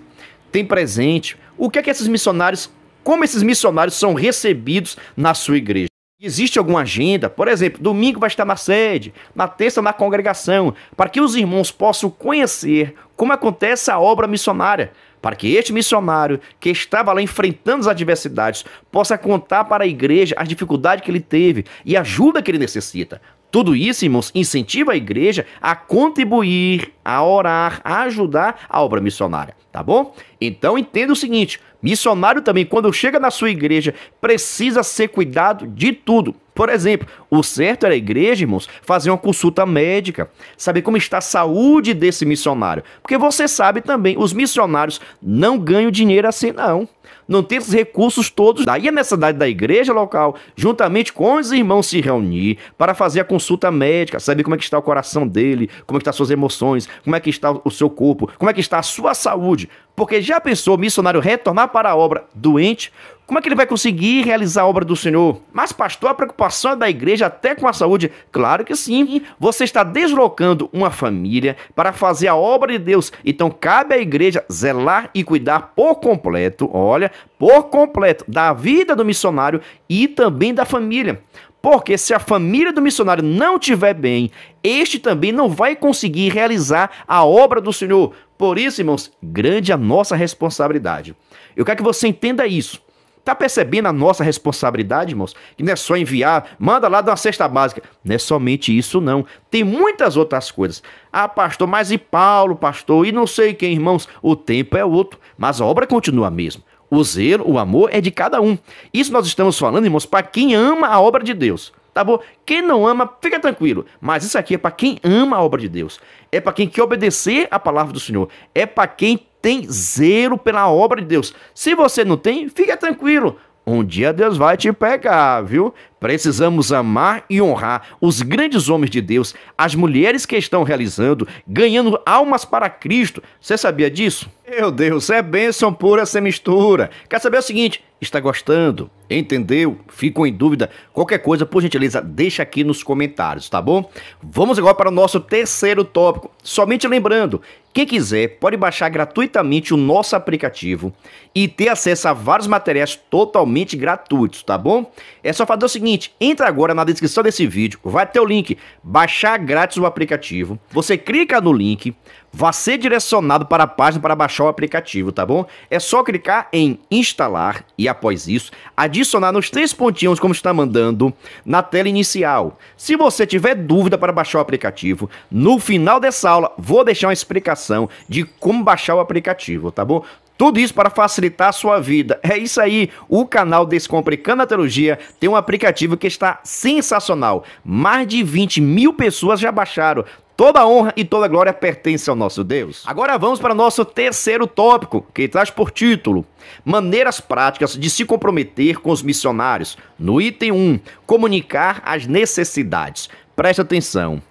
tem presente. O que é que esses missionários, como esses missionários são recebidos na sua igreja? Existe alguma agenda? Por exemplo, domingo vai estar na sede, na terça na congregação, para que os irmãos possam conhecer como acontece a obra missionária, para que este missionário que estava lá enfrentando as adversidades possa contar para a igreja as dificuldades que ele teve e a ajuda que ele necessita. Tudo isso, irmãos, incentiva a igreja a contribuir, a orar, a ajudar a obra missionária, tá bom? Então entenda o seguinte: missionário também, quando chega na sua igreja, precisa ser cuidado de tudo. Por exemplo, o certo era a igreja, irmãos, fazer uma consulta médica, saber como está a saúde desse missionário. Porque você sabe também, os missionários não ganham dinheiro assim, não. Não tem esses recursos todos. Daí a necessidade da igreja local, juntamente com os irmãos, se reunir para fazer a consulta médica, saber como é que está o coração dele, como é que suas emoções, como é que está o seu corpo, como é que está a sua saúde. Porque já pensou o missionário retornar para a obra doente? Como é que ele vai conseguir realizar a obra do Senhor? Mas, pastor, a preocupação é da igreja até com a saúde? Claro que sim. Você está deslocando uma família para fazer a obra de Deus. Então, cabe à igreja zelar e cuidar por completo, olha, por completo, da vida do missionário e também da família. Porque se a família do missionário não estiver bem, este também não vai conseguir realizar a obra do Senhor. Por isso, irmãos, grande é a nossa responsabilidade. Eu quero é que você entenda isso. Tá percebendo a nossa responsabilidade, irmãos? Que não é só enviar, manda lá dar uma cesta básica. Não é somente isso, não. Tem muitas outras coisas. Ah, pastor, mas e Paulo, pastor, e não sei quem, irmãos? O tempo é outro, mas a obra continua mesmo. O zelo, o amor é de cada um. Isso nós estamos falando, irmãos, para quem ama a obra de Deus tá bom? Quem não ama, fica tranquilo. Mas isso aqui é para quem ama a obra de Deus. É para quem quer obedecer a palavra do Senhor. É para quem tem zelo pela obra de Deus. Se você não tem, fica tranquilo. Um dia Deus vai te pegar, viu? Precisamos amar e honrar os grandes homens de Deus, as mulheres que estão realizando, ganhando almas para Cristo. Você sabia disso? Meu Deus, é bênção pura essa mistura. Quer saber o seguinte? Está gostando? Entendeu? Ficou em dúvida? Qualquer coisa, por gentileza, deixa aqui nos comentários, tá bom? Vamos agora para o nosso terceiro tópico. Somente lembrando, quem quiser pode baixar gratuitamente o nosso aplicativo e ter acesso a vários materiais totalmente gratuitos, tá bom? É só fazer o seguinte seguinte, entra agora na descrição desse vídeo, vai ter o link, baixar grátis o aplicativo. Você clica no link, vai ser direcionado para a página para baixar o aplicativo, tá bom? É só clicar em instalar e após isso, adicionar nos três pontinhos como está mandando na tela inicial. Se você tiver dúvida para baixar o aplicativo, no final dessa aula vou deixar uma explicação de como baixar o aplicativo, tá bom? Tudo isso para facilitar a sua vida. É isso aí, o canal Descomplicando Canatologia Teologia tem um aplicativo que está sensacional. Mais de 20 mil pessoas já baixaram. Toda honra e toda glória pertence ao nosso Deus. Agora vamos para nosso terceiro tópico, que traz por título: Maneiras práticas de se comprometer com os missionários. No item 1, comunicar as necessidades. Preste atenção.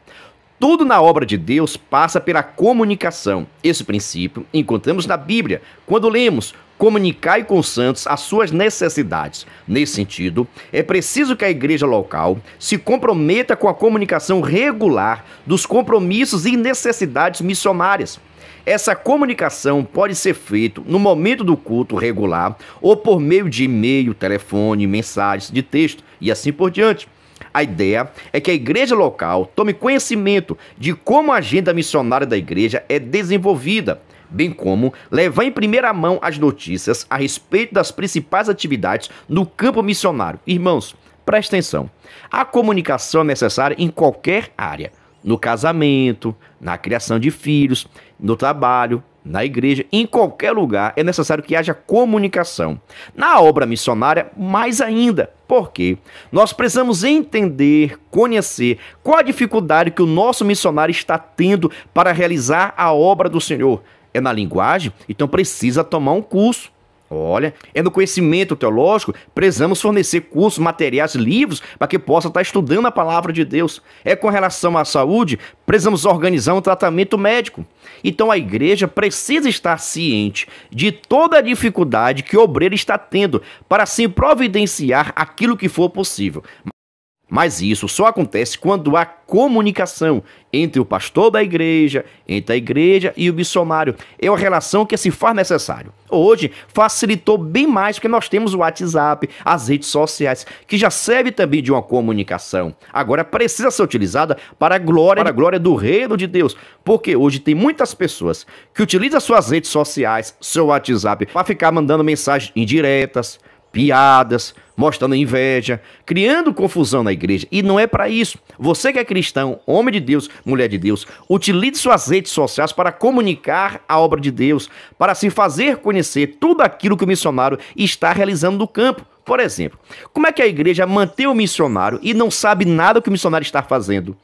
Tudo na obra de Deus passa pela comunicação. Esse princípio encontramos na Bíblia, quando lemos: comunicai com os santos as suas necessidades. Nesse sentido, é preciso que a igreja local se comprometa com a comunicação regular dos compromissos e necessidades missionárias. Essa comunicação pode ser feita no momento do culto regular ou por meio de e-mail, telefone, mensagens de texto e assim por diante. A ideia é que a igreja local tome conhecimento de como a agenda missionária da igreja é desenvolvida, bem como levar em primeira mão as notícias a respeito das principais atividades no campo missionário. Irmãos, presta atenção. A comunicação é necessária em qualquer área no casamento, na criação de filhos, no trabalho, na igreja, em qualquer lugar, é necessário que haja comunicação. Na obra missionária, mais ainda, porque nós precisamos entender, conhecer qual a dificuldade que o nosso missionário está tendo para realizar a obra do Senhor. É na linguagem? Então precisa tomar um curso Olha, é no conhecimento teológico, precisamos fornecer cursos, materiais, livros para que possa estar estudando a palavra de Deus. É com relação à saúde, precisamos organizar um tratamento médico. Então a igreja precisa estar ciente de toda a dificuldade que o obreiro está tendo para se assim providenciar aquilo que for possível. Mas isso só acontece quando há comunicação entre o pastor da igreja, entre a igreja e o missionário. É uma relação que se faz necessário. Hoje facilitou bem mais porque nós temos o WhatsApp, as redes sociais, que já serve também de uma comunicação. Agora precisa ser utilizada para a glória, para a glória do reino de Deus, porque hoje tem muitas pessoas que utilizam suas redes sociais, seu WhatsApp, para ficar mandando mensagens indiretas, piadas, mostrando inveja, criando confusão na igreja. E não é para isso. Você que é cristão, homem de Deus, mulher de Deus, utilize suas redes sociais para comunicar a obra de Deus, para se fazer conhecer tudo aquilo que o missionário está realizando no campo. Por exemplo, como é que a igreja mantém o missionário e não sabe nada que o missionário está fazendo?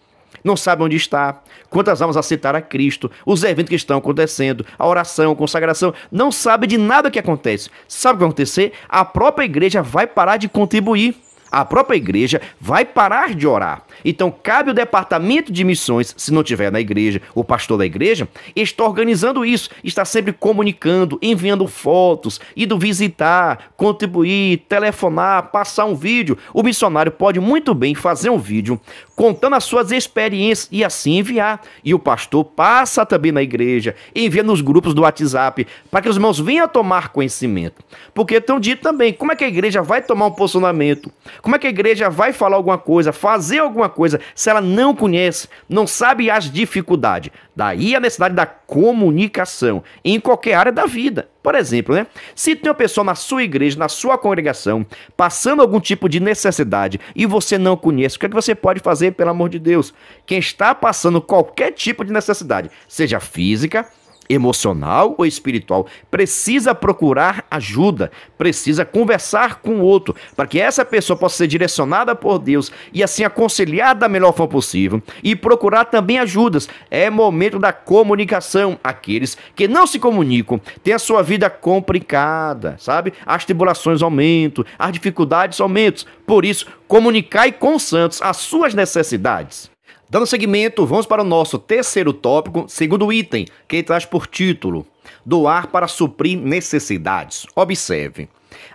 não sabe onde está, quantas almas aceitaram a Cristo, os eventos que estão acontecendo, a oração, a consagração, não sabe de nada que acontece. Sabe o que vai acontecer? A própria igreja vai parar de contribuir. A própria igreja vai parar de orar. Então, cabe o departamento de missões, se não tiver na igreja, o pastor da igreja, está organizando isso, está sempre comunicando, enviando fotos, indo visitar, contribuir, telefonar, passar um vídeo. O missionário pode muito bem fazer um vídeo contando as suas experiências e assim enviar. E o pastor passa também na igreja, envia nos grupos do WhatsApp, para que os irmãos venham tomar conhecimento. Porque tem um dito também, como é que a igreja vai tomar um posicionamento? Como é que a igreja vai falar alguma coisa, fazer alguma coisa, se ela não conhece, não sabe as dificuldades? Daí a necessidade da comunicação em qualquer área da vida. Por exemplo, né? Se tem uma pessoa na sua igreja, na sua congregação, passando algum tipo de necessidade e você não conhece, o que, é que você pode fazer, pelo amor de Deus? Quem está passando qualquer tipo de necessidade, seja física, emocional ou espiritual, precisa procurar ajuda, precisa conversar com o outro, para que essa pessoa possa ser direcionada por Deus e assim aconselhada da melhor forma possível e procurar também ajudas. É momento da comunicação. Aqueles que não se comunicam têm a sua vida complicada, sabe? As tribulações aumentam, as dificuldades aumentam. Por isso, comunicar com os santos as suas necessidades. Dando seguimento, vamos para o nosso terceiro tópico, segundo item, que traz por título: Doar para suprir necessidades. Observe.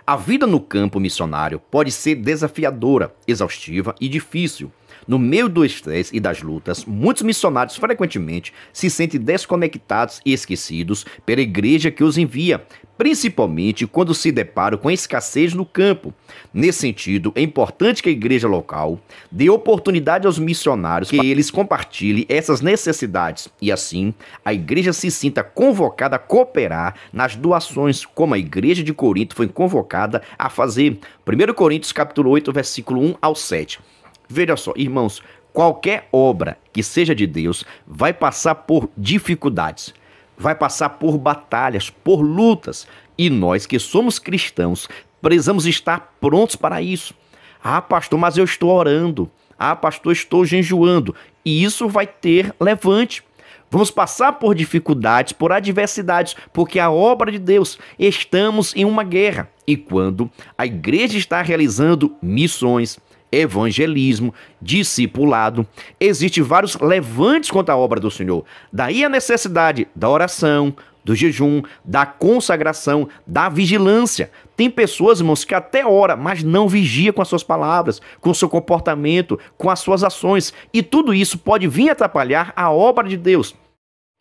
A vida no campo missionário pode ser desafiadora, exaustiva e difícil. No meio do estresse e das lutas, muitos missionários frequentemente se sentem desconectados e esquecidos pela igreja que os envia, principalmente quando se deparam com escassez no campo. Nesse sentido, é importante que a igreja local dê oportunidade aos missionários que eles compartilhem essas necessidades e assim a igreja se sinta convocada a cooperar nas doações, como a igreja de Corinto foi convocada a fazer. 1 Coríntios capítulo 8, versículo 1 ao 7. Veja só, irmãos, qualquer obra que seja de Deus vai passar por dificuldades vai passar por batalhas, por lutas, e nós que somos cristãos precisamos estar prontos para isso. Ah, pastor, mas eu estou orando. Ah, pastor, estou jejuando. E isso vai ter levante. Vamos passar por dificuldades, por adversidades, porque a obra de Deus, estamos em uma guerra. E quando a igreja está realizando missões, evangelismo, discipulado. Existem vários levantes contra a obra do Senhor. Daí a necessidade da oração, do jejum, da consagração, da vigilância. Tem pessoas, irmãos, que até ora, mas não vigia com as suas palavras, com o seu comportamento, com as suas ações. E tudo isso pode vir atrapalhar a obra de Deus.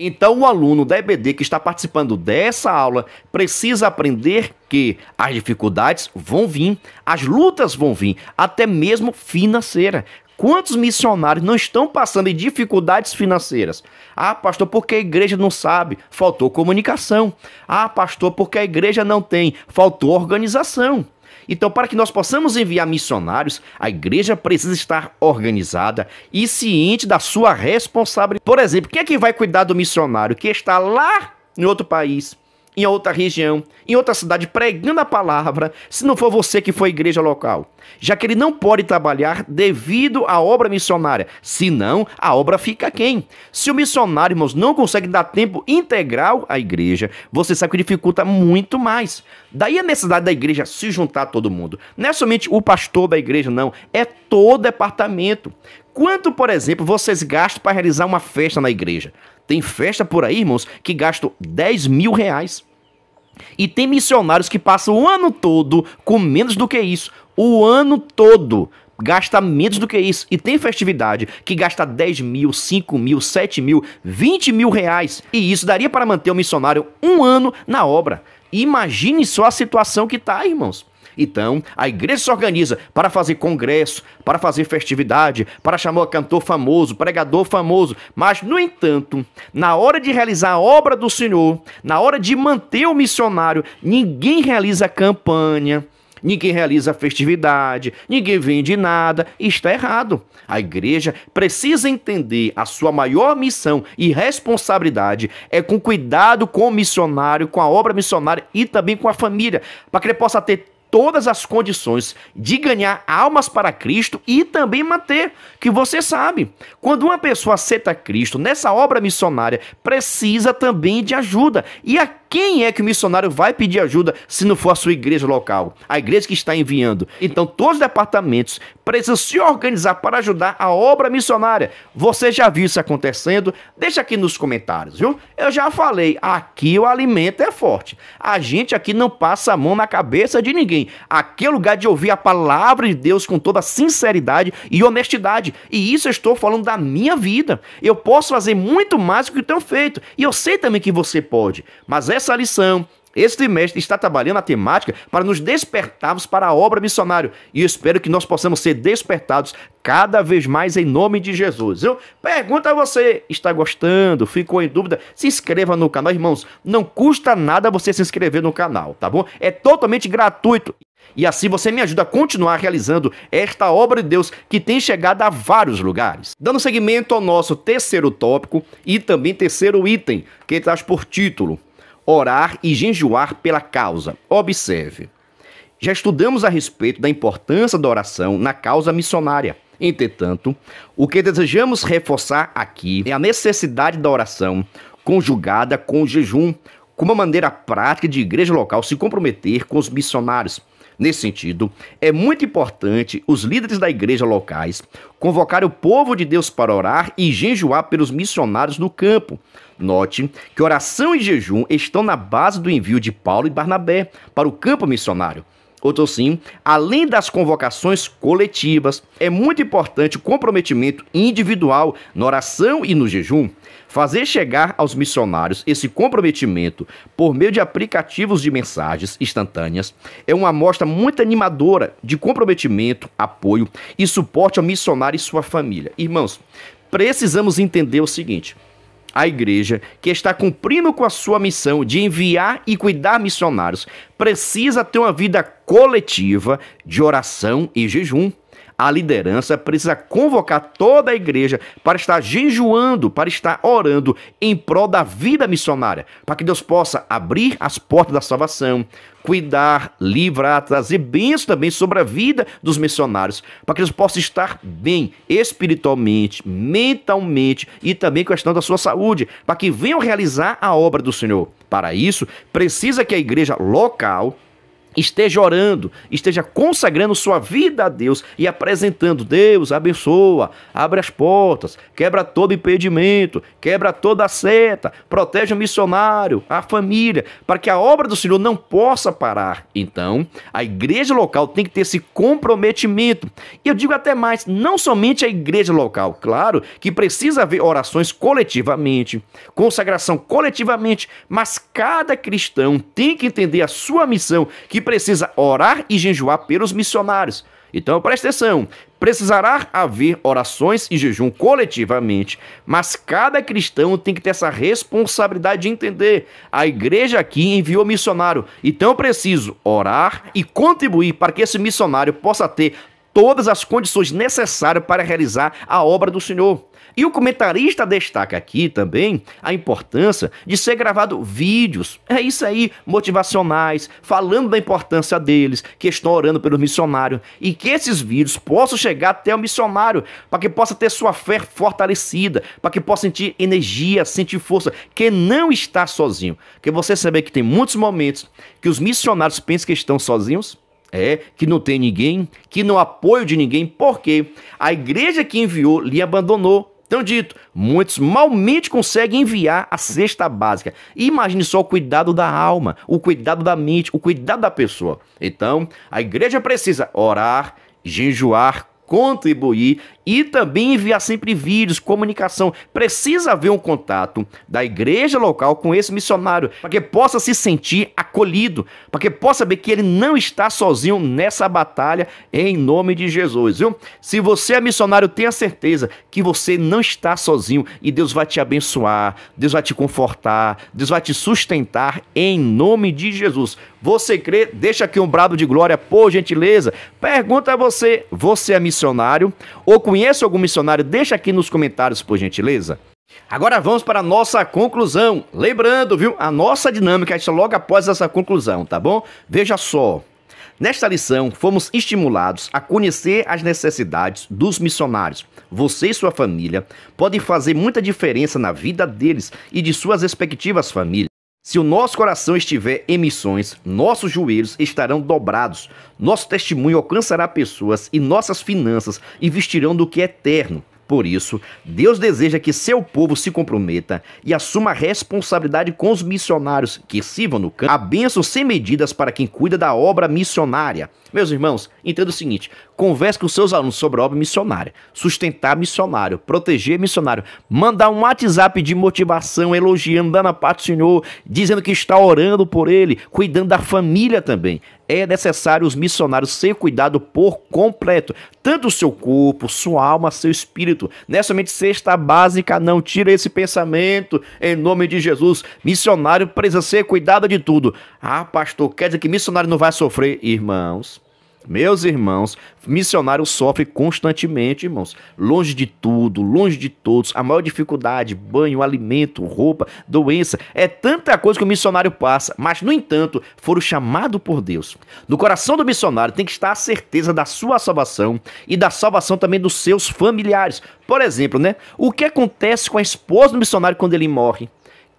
Então, o aluno da EBD que está participando dessa aula precisa aprender que as dificuldades vão vir, as lutas vão vir, até mesmo financeira. Quantos missionários não estão passando em dificuldades financeiras? Ah, pastor, porque a igreja não sabe? Faltou comunicação. Ah, pastor, porque a igreja não tem? Faltou organização. Então, para que nós possamos enviar missionários, a igreja precisa estar organizada e ciente da sua responsabilidade. Por exemplo, quem é que vai cuidar do missionário que está lá em outro país? em outra região, em outra cidade, pregando a palavra, se não for você que foi à igreja local, já que ele não pode trabalhar devido à obra missionária, senão a obra fica quem? Se o missionário, irmãos, não consegue dar tempo integral à igreja, você sabe que dificulta muito mais. Daí a necessidade da igreja se juntar a todo mundo. Não é somente o pastor da igreja, não, é todo departamento. Quanto, por exemplo, vocês gastam para realizar uma festa na igreja? Tem festa por aí, irmãos, que gasto 10 mil reais. E tem missionários que passam o ano todo com menos do que isso. O ano todo gasta menos do que isso. E tem festividade que gasta 10 mil, 5 mil, 7 mil, 20 mil reais. E isso daria para manter o missionário um ano na obra. Imagine só a situação que tá, irmãos. Então, a igreja se organiza para fazer congresso, para fazer festividade, para chamar cantor famoso, pregador famoso. Mas, no entanto, na hora de realizar a obra do Senhor, na hora de manter o missionário, ninguém realiza campanha. Ninguém realiza festividade, ninguém vende nada, está errado. A igreja precisa entender a sua maior missão e responsabilidade é com cuidado com o missionário, com a obra missionária e também com a família, para que ele possa ter todas as condições de ganhar almas para Cristo e também manter, que você sabe. Quando uma pessoa aceita Cristo nessa obra missionária, precisa também de ajuda. E aqui quem é que o missionário vai pedir ajuda se não for a sua igreja local, a igreja que está enviando? Então, todos os departamentos precisam se organizar para ajudar a obra missionária. Você já viu isso acontecendo? Deixa aqui nos comentários, viu? Eu já falei, aqui o alimento é forte. A gente aqui não passa a mão na cabeça de ninguém. Aqui é lugar de ouvir a palavra de Deus com toda sinceridade e honestidade. E isso eu estou falando da minha vida. Eu posso fazer muito mais do que eu tenho feito. E eu sei também que você pode. Mas é essa lição este mestre está trabalhando a temática para nos despertarmos para a obra missionária e espero que nós possamos ser despertados cada vez mais em nome de Jesus. Eu pergunto a você, está gostando? Ficou em dúvida? Se inscreva no canal, irmãos. Não custa nada você se inscrever no canal, tá bom? É totalmente gratuito. E assim você me ajuda a continuar realizando esta obra de Deus que tem chegado a vários lugares. Dando seguimento ao nosso terceiro tópico e também terceiro item, que traz por título orar e jejuar pela causa. Observe. Já estudamos a respeito da importância da oração na causa missionária. Entretanto, o que desejamos reforçar aqui é a necessidade da oração conjugada com o jejum, como uma maneira prática de igreja local se comprometer com os missionários. Nesse sentido, é muito importante os líderes da igreja locais convocar o povo de Deus para orar e jejuar pelos missionários no campo, Note que oração e jejum estão na base do envio de Paulo e Barnabé para o campo missionário. Outro sim, além das convocações coletivas, é muito importante o comprometimento individual na oração e no jejum. Fazer chegar aos missionários esse comprometimento por meio de aplicativos de mensagens instantâneas é uma amostra muito animadora de comprometimento, apoio e suporte ao missionário e sua família. Irmãos, precisamos entender o seguinte: a igreja, que está cumprindo com a sua missão de enviar e cuidar missionários, precisa ter uma vida coletiva de oração e jejum. A liderança precisa convocar toda a igreja para estar jejuando, para estar orando em prol da vida missionária, para que Deus possa abrir as portas da salvação, cuidar, livrar, trazer bênçãos também sobre a vida dos missionários, para que eles possam estar bem espiritualmente, mentalmente e também questão da sua saúde, para que venham realizar a obra do Senhor. Para isso, precisa que a igreja local esteja orando, esteja consagrando sua vida a Deus e apresentando: Deus abençoa, abre as portas, quebra todo impedimento, quebra toda seta, protege o missionário, a família, para que a obra do Senhor não possa parar. Então, a igreja local tem que ter esse comprometimento. E eu digo até mais, não somente a igreja local, claro que precisa haver orações coletivamente, consagração coletivamente, mas cada cristão tem que entender a sua missão que que precisa orar e jejuar pelos missionários. Então preste atenção: precisará haver orações e jejum coletivamente, mas cada cristão tem que ter essa responsabilidade de entender. A igreja aqui enviou missionário, então eu preciso orar e contribuir para que esse missionário possa ter todas as condições necessárias para realizar a obra do Senhor. E o comentarista destaca aqui também a importância de ser gravado vídeos, é isso aí, motivacionais, falando da importância deles, que estão orando pelo missionário, e que esses vídeos possam chegar até o missionário, para que possa ter sua fé fortalecida, para que possa sentir energia, sentir força, que não está sozinho. Que você saber que tem muitos momentos que os missionários pensam que estão sozinhos, é, que não tem ninguém, que não apoio de ninguém, porque a igreja que enviou lhe abandonou, então dito, muitos malmente conseguem enviar a cesta básica. imagine só o cuidado da alma, o cuidado da mente, o cuidado da pessoa. Então, a igreja precisa orar, jejuar, contribuir e também enviar sempre vídeos, comunicação. Precisa haver um contato da igreja local com esse missionário para que possa se sentir acolhido, para que possa saber que ele não está sozinho nessa batalha em nome de Jesus, viu? Se você é missionário, tenha certeza que você não está sozinho e Deus vai te abençoar, Deus vai te confortar, Deus vai te sustentar em nome de Jesus. Você crê? Deixa aqui um brado de glória, por gentileza. Pergunta a você: você é missionário? Ou conhece algum missionário? Deixa aqui nos comentários, por gentileza. Agora vamos para a nossa conclusão. Lembrando, viu, a nossa dinâmica é logo após essa conclusão, tá bom? Veja só. Nesta lição, fomos estimulados a conhecer as necessidades dos missionários. Você e sua família podem fazer muita diferença na vida deles e de suas respectivas famílias. Se o nosso coração estiver em missões, nossos joelhos estarão dobrados, nosso testemunho alcançará pessoas e nossas finanças investirão do que é eterno. Por isso, Deus deseja que seu povo se comprometa e assuma responsabilidade com os missionários que sirvam no campo. A bênção sem medidas para quem cuida da obra missionária. Meus irmãos, entenda o seguinte: Converse com seus alunos sobre a obra missionária, sustentar missionário, proteger missionário, mandar um WhatsApp de motivação, elogiando, dando a paz do Senhor, dizendo que está orando por ele, cuidando da família também. É necessário os missionários ser cuidado por completo, tanto o seu corpo, sua alma, seu espírito. Não é somente cesta básica, não. Tira esse pensamento em nome de Jesus. Missionário precisa ser cuidado de tudo. Ah, pastor, quer dizer que missionário não vai sofrer, irmãos. Meus irmãos, missionário sofre constantemente, irmãos. Longe de tudo, longe de todos. A maior dificuldade, banho, alimento, roupa, doença. É tanta coisa que o missionário passa. Mas, no entanto, foram chamados por Deus. No coração do missionário tem que estar a certeza da sua salvação e da salvação também dos seus familiares. Por exemplo, né? O que acontece com a esposa do missionário quando ele morre?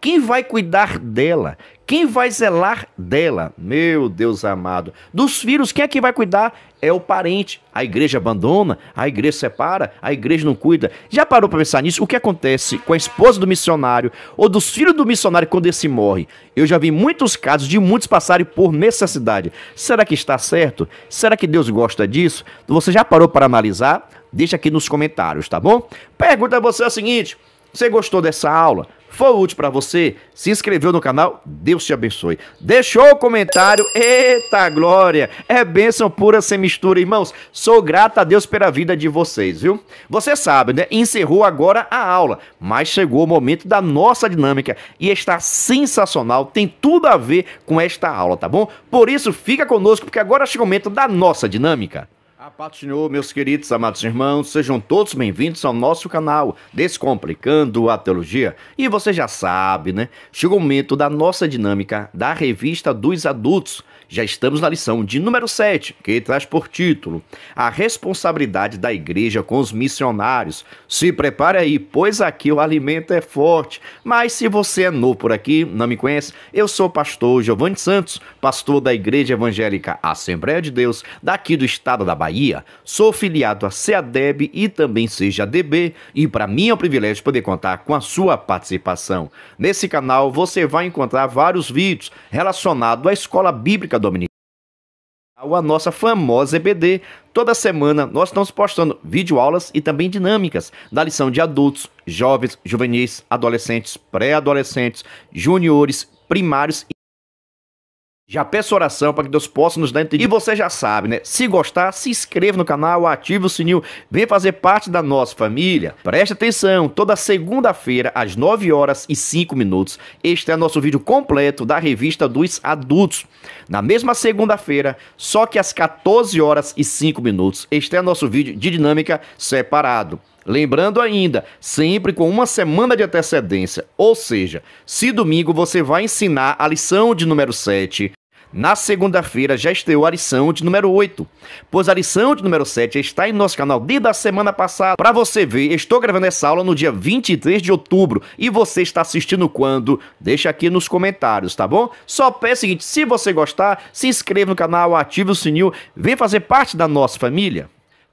Quem vai cuidar dela? Quem vai zelar dela? Meu Deus amado. Dos filhos, quem é que vai cuidar? É o parente. A igreja abandona, a igreja separa, a igreja não cuida. Já parou para pensar nisso? O que acontece com a esposa do missionário ou dos filhos do missionário quando esse morre? Eu já vi muitos casos de muitos passarem por necessidade. Será que está certo? Será que Deus gosta disso? Você já parou para analisar? Deixa aqui nos comentários, tá bom? Pergunta a você é a seguinte. Você gostou dessa aula? Foi útil para você? Se inscreveu no canal? Deus te abençoe. Deixou o comentário? Eita glória! É bênção pura sem mistura, irmãos. Sou grata a Deus pela vida de vocês, viu? Você sabe, né? Encerrou agora a aula, mas chegou o momento da nossa dinâmica e está sensacional. Tem tudo a ver com esta aula, tá bom? Por isso, fica conosco, porque agora chega o momento da nossa dinâmica. A paz Senhor, meus queridos amados irmãos, sejam todos bem-vindos ao nosso canal Descomplicando a Teologia. E você já sabe, né? Chegou o momento da nossa dinâmica da revista dos adultos, já estamos na lição de número 7, que traz por título A responsabilidade da igreja com os missionários. Se prepare aí, pois aqui o alimento é forte. Mas se você é novo por aqui, não me conhece, eu sou o pastor Giovanni Santos, pastor da Igreja Evangélica Assembleia de Deus, daqui do estado da Bahia. Sou filiado à CEADEB e também seja DB, e para mim é um privilégio poder contar com a sua participação. Nesse canal você vai encontrar vários vídeos relacionados à escola bíblica Dominic a nossa famosa EBD. Toda semana nós estamos postando videoaulas e também dinâmicas da lição de adultos, jovens, juvenis, adolescentes, pré-adolescentes, juniores, primários já peço oração para que Deus possa nos dar entendimento. E você já sabe, né? Se gostar, se inscreva no canal, ative o sininho, vem fazer parte da nossa família. Preste atenção, toda segunda-feira, às 9 horas e 5 minutos, este é nosso vídeo completo da revista dos adultos. Na mesma segunda-feira, só que às 14 horas e 5 minutos, este é nosso vídeo de dinâmica separado. Lembrando ainda, sempre com uma semana de antecedência, ou seja, se domingo você vai ensinar a lição de número 7, na segunda-feira já estreou a lição de número 8, pois a lição de número 7 está em nosso canal desde a semana passada. Para você ver, estou gravando essa aula no dia 23 de outubro e você está assistindo quando? Deixa aqui nos comentários, tá bom? Só peço o seguinte, se você gostar, se inscreva no canal, ative o sininho, vem fazer parte da nossa família.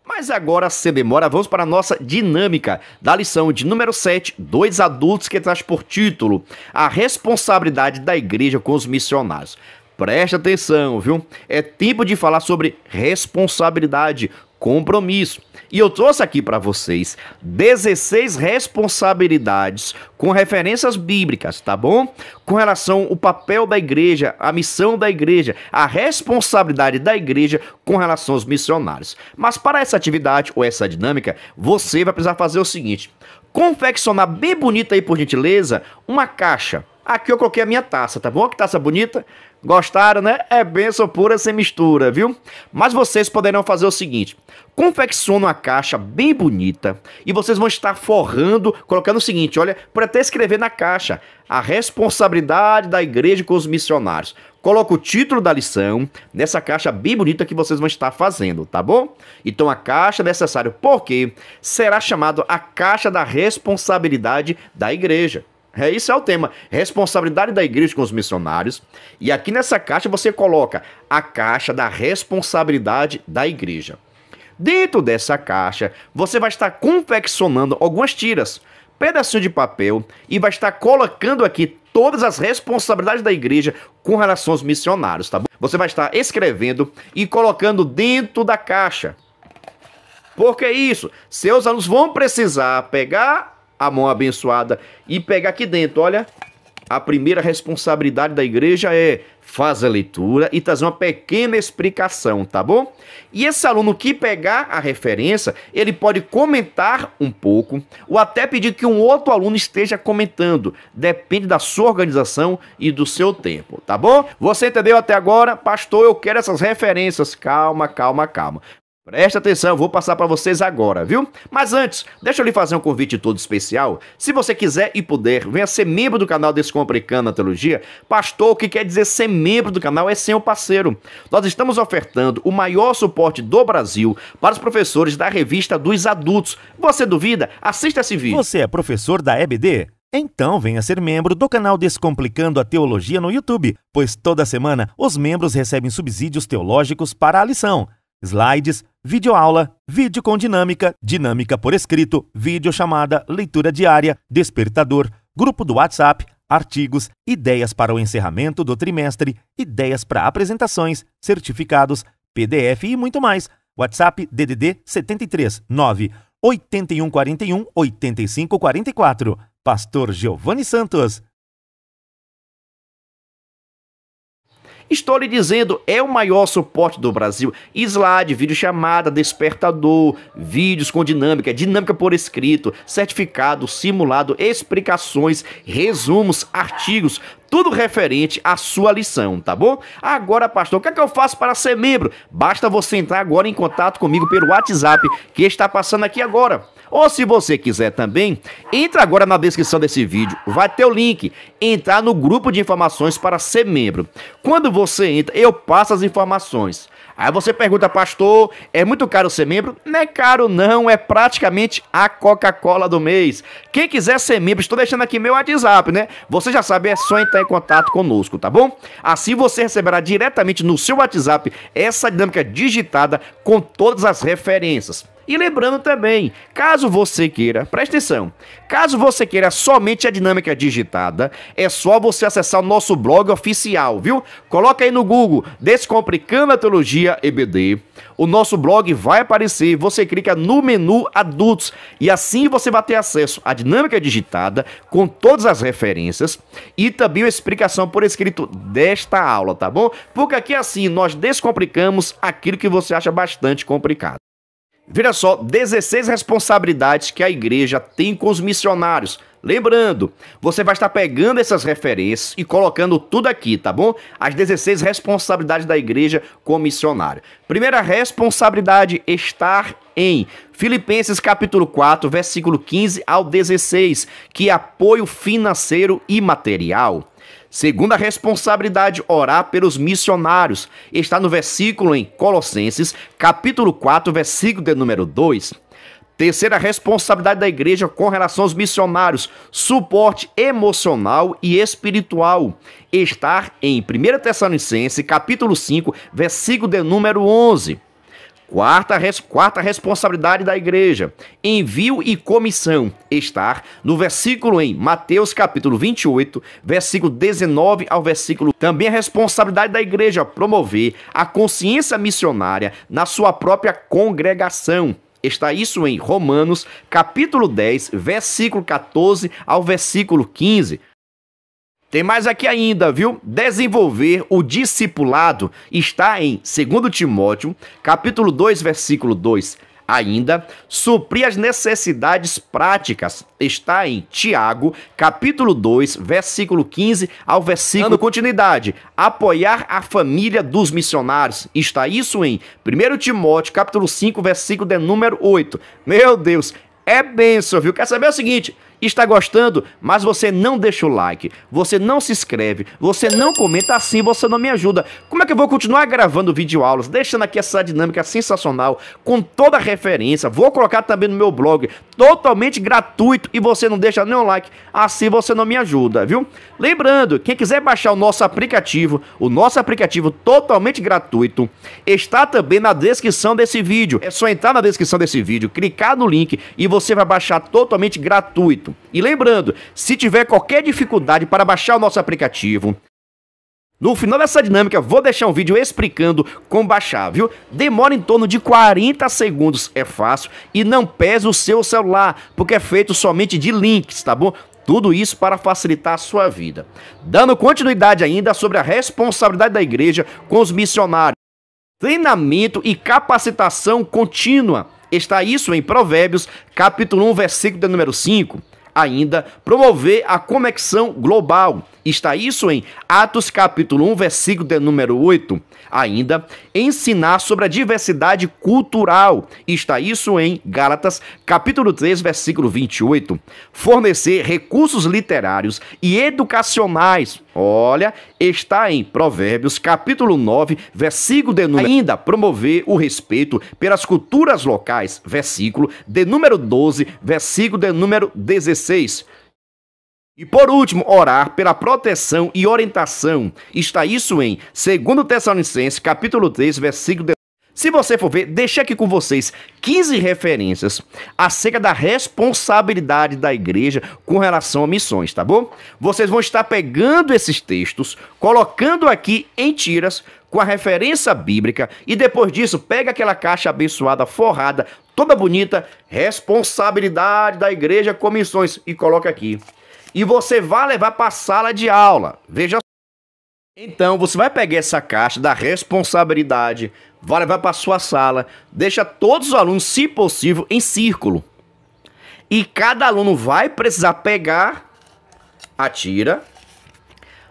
Mas agora, sem demora, vamos para a nossa dinâmica da lição de número 7, dois adultos que traz por título A Responsabilidade da Igreja com os Missionários. Preste atenção, viu? É tempo de falar sobre responsabilidade, compromisso. E eu trouxe aqui para vocês 16 responsabilidades com referências bíblicas, tá bom? Com relação ao papel da igreja, a missão da igreja, a responsabilidade da igreja com relação aos missionários. Mas para essa atividade ou essa dinâmica, você vai precisar fazer o seguinte: confeccionar bem bonita aí, por gentileza, uma caixa. Aqui eu coloquei a minha taça, tá bom? Que taça bonita. Gostaram, né? É benção pura sem mistura, viu? Mas vocês poderão fazer o seguinte: confecciona uma caixa bem bonita e vocês vão estar forrando, colocando o seguinte: olha, para até escrever na caixa a responsabilidade da igreja com os missionários coloca o título da lição nessa caixa bem bonita que vocês vão estar fazendo, tá bom? Então a caixa é necessária porque será chamado a caixa da responsabilidade da igreja. É, isso é o tema. Responsabilidade da igreja com os missionários. E aqui nessa caixa você coloca a caixa da responsabilidade da igreja. Dentro dessa caixa, você vai estar confeccionando algumas tiras, pedacinho de papel e vai estar colocando aqui todas as responsabilidades da igreja com relação aos missionários, tá bom? Você vai estar escrevendo e colocando dentro da caixa. Porque é isso, seus alunos vão precisar pegar a mão abençoada e pegar aqui dentro, olha, a primeira responsabilidade da igreja é fazer a leitura e trazer uma pequena explicação, tá bom? E esse aluno que pegar a referência, ele pode comentar um pouco ou até pedir que um outro aluno esteja comentando. Depende da sua organização e do seu tempo, tá bom? Você entendeu até agora? Pastor, eu quero essas referências. Calma, calma, calma. Presta atenção, vou passar para vocês agora, viu? Mas antes, deixa eu lhe fazer um convite todo especial. Se você quiser e puder, venha ser membro do canal Descomplicando a Teologia. Pastor, o que quer dizer ser membro do canal é ser um parceiro. Nós estamos ofertando o maior suporte do Brasil para os professores da revista dos adultos. Você duvida? Assista esse vídeo. Você é professor da EBD? Então venha ser membro do canal Descomplicando a Teologia no YouTube, pois toda semana os membros recebem subsídios teológicos para a lição slides, videoaula, vídeo com dinâmica, dinâmica por escrito, videochamada, leitura diária, despertador, grupo do WhatsApp, artigos, ideias para o encerramento do trimestre, ideias para apresentações, certificados, PDF e muito mais. WhatsApp DDD 73 9 8141 8544. Pastor Giovanni Santos. Estou lhe dizendo, é o maior suporte do Brasil. Slide, vídeo chamada, despertador, vídeos com dinâmica, dinâmica por escrito, certificado, simulado, explicações, resumos, artigos, tudo referente à sua lição, tá bom? Agora, pastor, o que é que eu faço para ser membro? Basta você entrar agora em contato comigo pelo WhatsApp que está passando aqui agora. Ou se você quiser também, entra agora na descrição desse vídeo, vai ter o link, entrar no grupo de informações para ser membro. Quando você entra, eu passo as informações. Aí você pergunta, pastor, é muito caro ser membro? Não é caro não, é praticamente a Coca-Cola do mês. Quem quiser ser membro, estou deixando aqui meu WhatsApp, né? Você já sabe, é só entrar em contato conosco, tá bom? Assim você receberá diretamente no seu WhatsApp essa dinâmica digitada com todas as referências. E lembrando também, caso você queira, preste atenção, caso você queira somente a dinâmica digitada, é só você acessar o nosso blog oficial, viu? Coloca aí no Google, Descomplicando a Teologia EBD. O nosso blog vai aparecer, você clica no menu Adultos e assim você vai ter acesso à dinâmica digitada com todas as referências e também uma explicação por escrito desta aula, tá bom? Porque aqui assim nós descomplicamos aquilo que você acha bastante complicado. Veja só, 16 responsabilidades que a igreja tem com os missionários. Lembrando, você vai estar pegando essas referências e colocando tudo aqui, tá bom? As 16 responsabilidades da igreja como missionário. Primeira responsabilidade, estar em Filipenses capítulo 4, versículo 15 ao 16, que é apoio financeiro e material. Segunda responsabilidade, orar pelos missionários. Está no versículo em Colossenses, capítulo 4, versículo de número 2. Terceira responsabilidade da igreja com relação aos missionários, suporte emocional e espiritual. Estar em 1 Tessalonicenses, capítulo 5, versículo de número 11. Quarta, res, quarta responsabilidade da igreja, envio e comissão, estar no versículo em Mateus capítulo 28, versículo 19 ao versículo. Também a responsabilidade da igreja promover a consciência missionária na sua própria congregação. Está isso em Romanos, capítulo 10, versículo 14 ao versículo 15. Tem mais aqui ainda, viu? Desenvolver o discipulado está em 2 Timóteo, capítulo 2, versículo 2. Ainda, suprir as necessidades práticas está em Tiago, capítulo 2, versículo 15 ao versículo. Dando continuidade, apoiar a família dos missionários está isso em 1 Timóteo, capítulo 5, versículo de número 8. Meu Deus, é benção, viu? Quer saber é o seguinte? Está gostando, mas você não deixa o like, você não se inscreve, você não comenta, assim você não me ajuda. Como é que eu vou continuar gravando vídeo aulas, deixando aqui essa dinâmica sensacional, com toda a referência? Vou colocar também no meu blog, totalmente gratuito, e você não deixa nenhum like, assim você não me ajuda, viu? Lembrando, quem quiser baixar o nosso aplicativo, o nosso aplicativo totalmente gratuito, está também na descrição desse vídeo. É só entrar na descrição desse vídeo, clicar no link e você vai baixar totalmente gratuito. E lembrando, se tiver qualquer dificuldade para baixar o nosso aplicativo, no final dessa dinâmica, vou deixar um vídeo explicando como baixar, viu? Demora em torno de 40 segundos, é fácil, e não pesa o seu celular, porque é feito somente de links, tá bom? Tudo isso para facilitar a sua vida. Dando continuidade ainda sobre a responsabilidade da igreja com os missionários. Treinamento e capacitação contínua. Está isso em Provérbios, capítulo 1, versículo número 5 ainda promover a conexão global Está isso em Atos capítulo 1, versículo de número 8. Ainda, ensinar sobre a diversidade cultural. Está isso em Gálatas capítulo 3, versículo 28. Fornecer recursos literários e educacionais. Olha, está em Provérbios capítulo 9, versículo de número... Ainda, promover o respeito pelas culturas locais. Versículo de número 12, versículo de número 16 e por último, orar pela proteção e orientação. Está isso em 2 Tessalonicenses, capítulo 3, versículo 19. Se você for ver, deixei aqui com vocês 15 referências acerca da responsabilidade da igreja com relação a missões, tá bom? Vocês vão estar pegando esses textos, colocando aqui em tiras com a referência bíblica e depois disso pega aquela caixa abençoada forrada, toda bonita, responsabilidade da igreja com missões e coloca aqui e você vai levar para a sala de aula. Veja então você vai pegar essa caixa da responsabilidade, vai levar para sua sala, deixa todos os alunos, se possível, em círculo. E cada aluno vai precisar pegar a tira,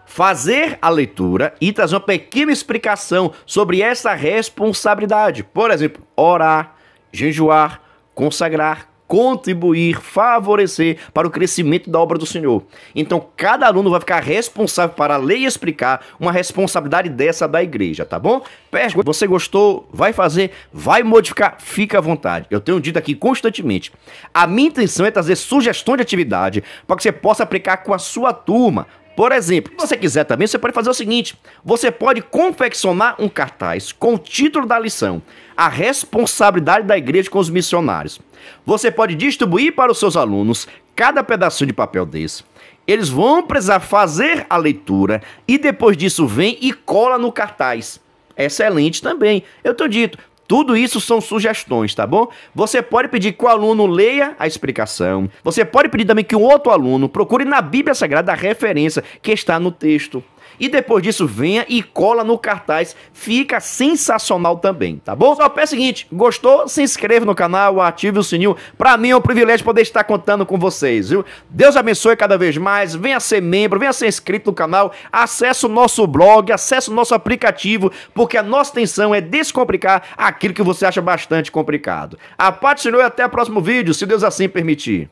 fazer a leitura e trazer uma pequena explicação sobre essa responsabilidade. Por exemplo, orar, jejuar, consagrar, contribuir, favorecer para o crescimento da obra do Senhor. Então, cada aluno vai ficar responsável para ler e explicar uma responsabilidade dessa da igreja, tá bom? Pergunta, você gostou? Vai fazer? Vai modificar? Fica à vontade. Eu tenho dito aqui constantemente. A minha intenção é trazer sugestões de atividade para que você possa aplicar com a sua turma, por exemplo, se você quiser também, você pode fazer o seguinte: você pode confeccionar um cartaz com o título da lição, a responsabilidade da igreja com os missionários. Você pode distribuir para os seus alunos cada pedacinho de papel desse. Eles vão precisar fazer a leitura e depois disso vem e cola no cartaz é excelente também. Eu tenho dito, tudo isso são sugestões, tá bom? Você pode pedir que o aluno leia a explicação. Você pode pedir também que um outro aluno procure na Bíblia Sagrada a referência que está no texto. E depois disso, venha e cola no cartaz. Fica sensacional também, tá bom? Só peço o seguinte: gostou? Se inscreva no canal, ative o sininho. Pra mim é um privilégio poder estar contando com vocês, viu? Deus abençoe cada vez mais. Venha ser membro, venha ser inscrito no canal. Acesse o nosso blog, acesse o nosso aplicativo, porque a nossa intenção é descomplicar aquilo que você acha bastante complicado. A parte do Senhor e até o próximo vídeo, se Deus assim permitir.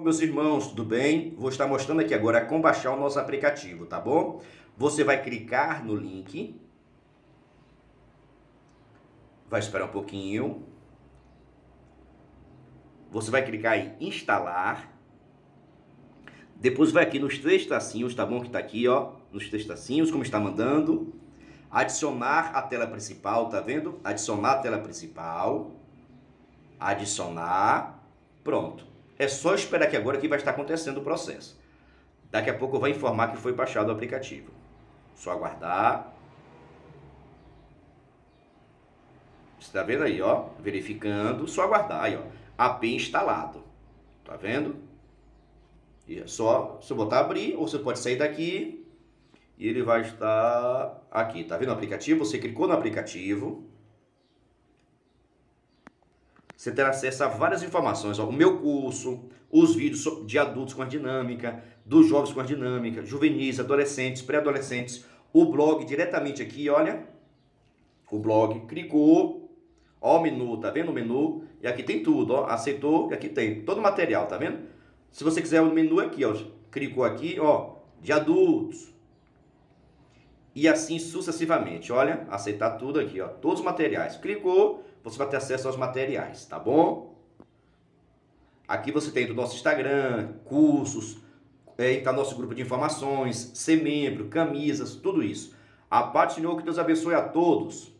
meus irmãos, tudo bem? Vou estar mostrando aqui agora como baixar o nosso aplicativo, tá bom? Você vai clicar no link. Vai esperar um pouquinho. Você vai clicar em instalar. Depois vai aqui nos três tracinhos, tá bom? Que tá aqui, ó. Nos três tracinhos, como está mandando. Adicionar a tela principal, tá vendo? Adicionar a tela principal. Adicionar. Pronto. É só esperar que agora que vai estar acontecendo o processo. Daqui a pouco vai informar que foi baixado o aplicativo. Só aguardar. Você está vendo aí, ó? Verificando, só aguardar aí, ó. AP instalado. Tá vendo? E é só você botar abrir, ou você pode sair daqui e ele vai estar aqui. Tá vendo o aplicativo? Você clicou no aplicativo você terá acesso a várias informações. Ó, o meu curso, os vídeos de adultos com a dinâmica, dos jovens com a dinâmica, juvenis, adolescentes, pré-adolescentes, o blog diretamente aqui, olha. O blog clicou, ó o menu, tá vendo o menu? E aqui tem tudo, ó, aceitou, e aqui tem todo o material, tá vendo? Se você quiser o menu é aqui, ó, clicou aqui, ó, de adultos. E assim sucessivamente, olha, aceitar tudo aqui, ó, todos os materiais. Clicou, você vai ter acesso aos materiais, tá bom? Aqui você tem do nosso Instagram, cursos, é, tá nosso grupo de informações, ser membro, camisas, tudo isso. A parte do que Deus abençoe a todos.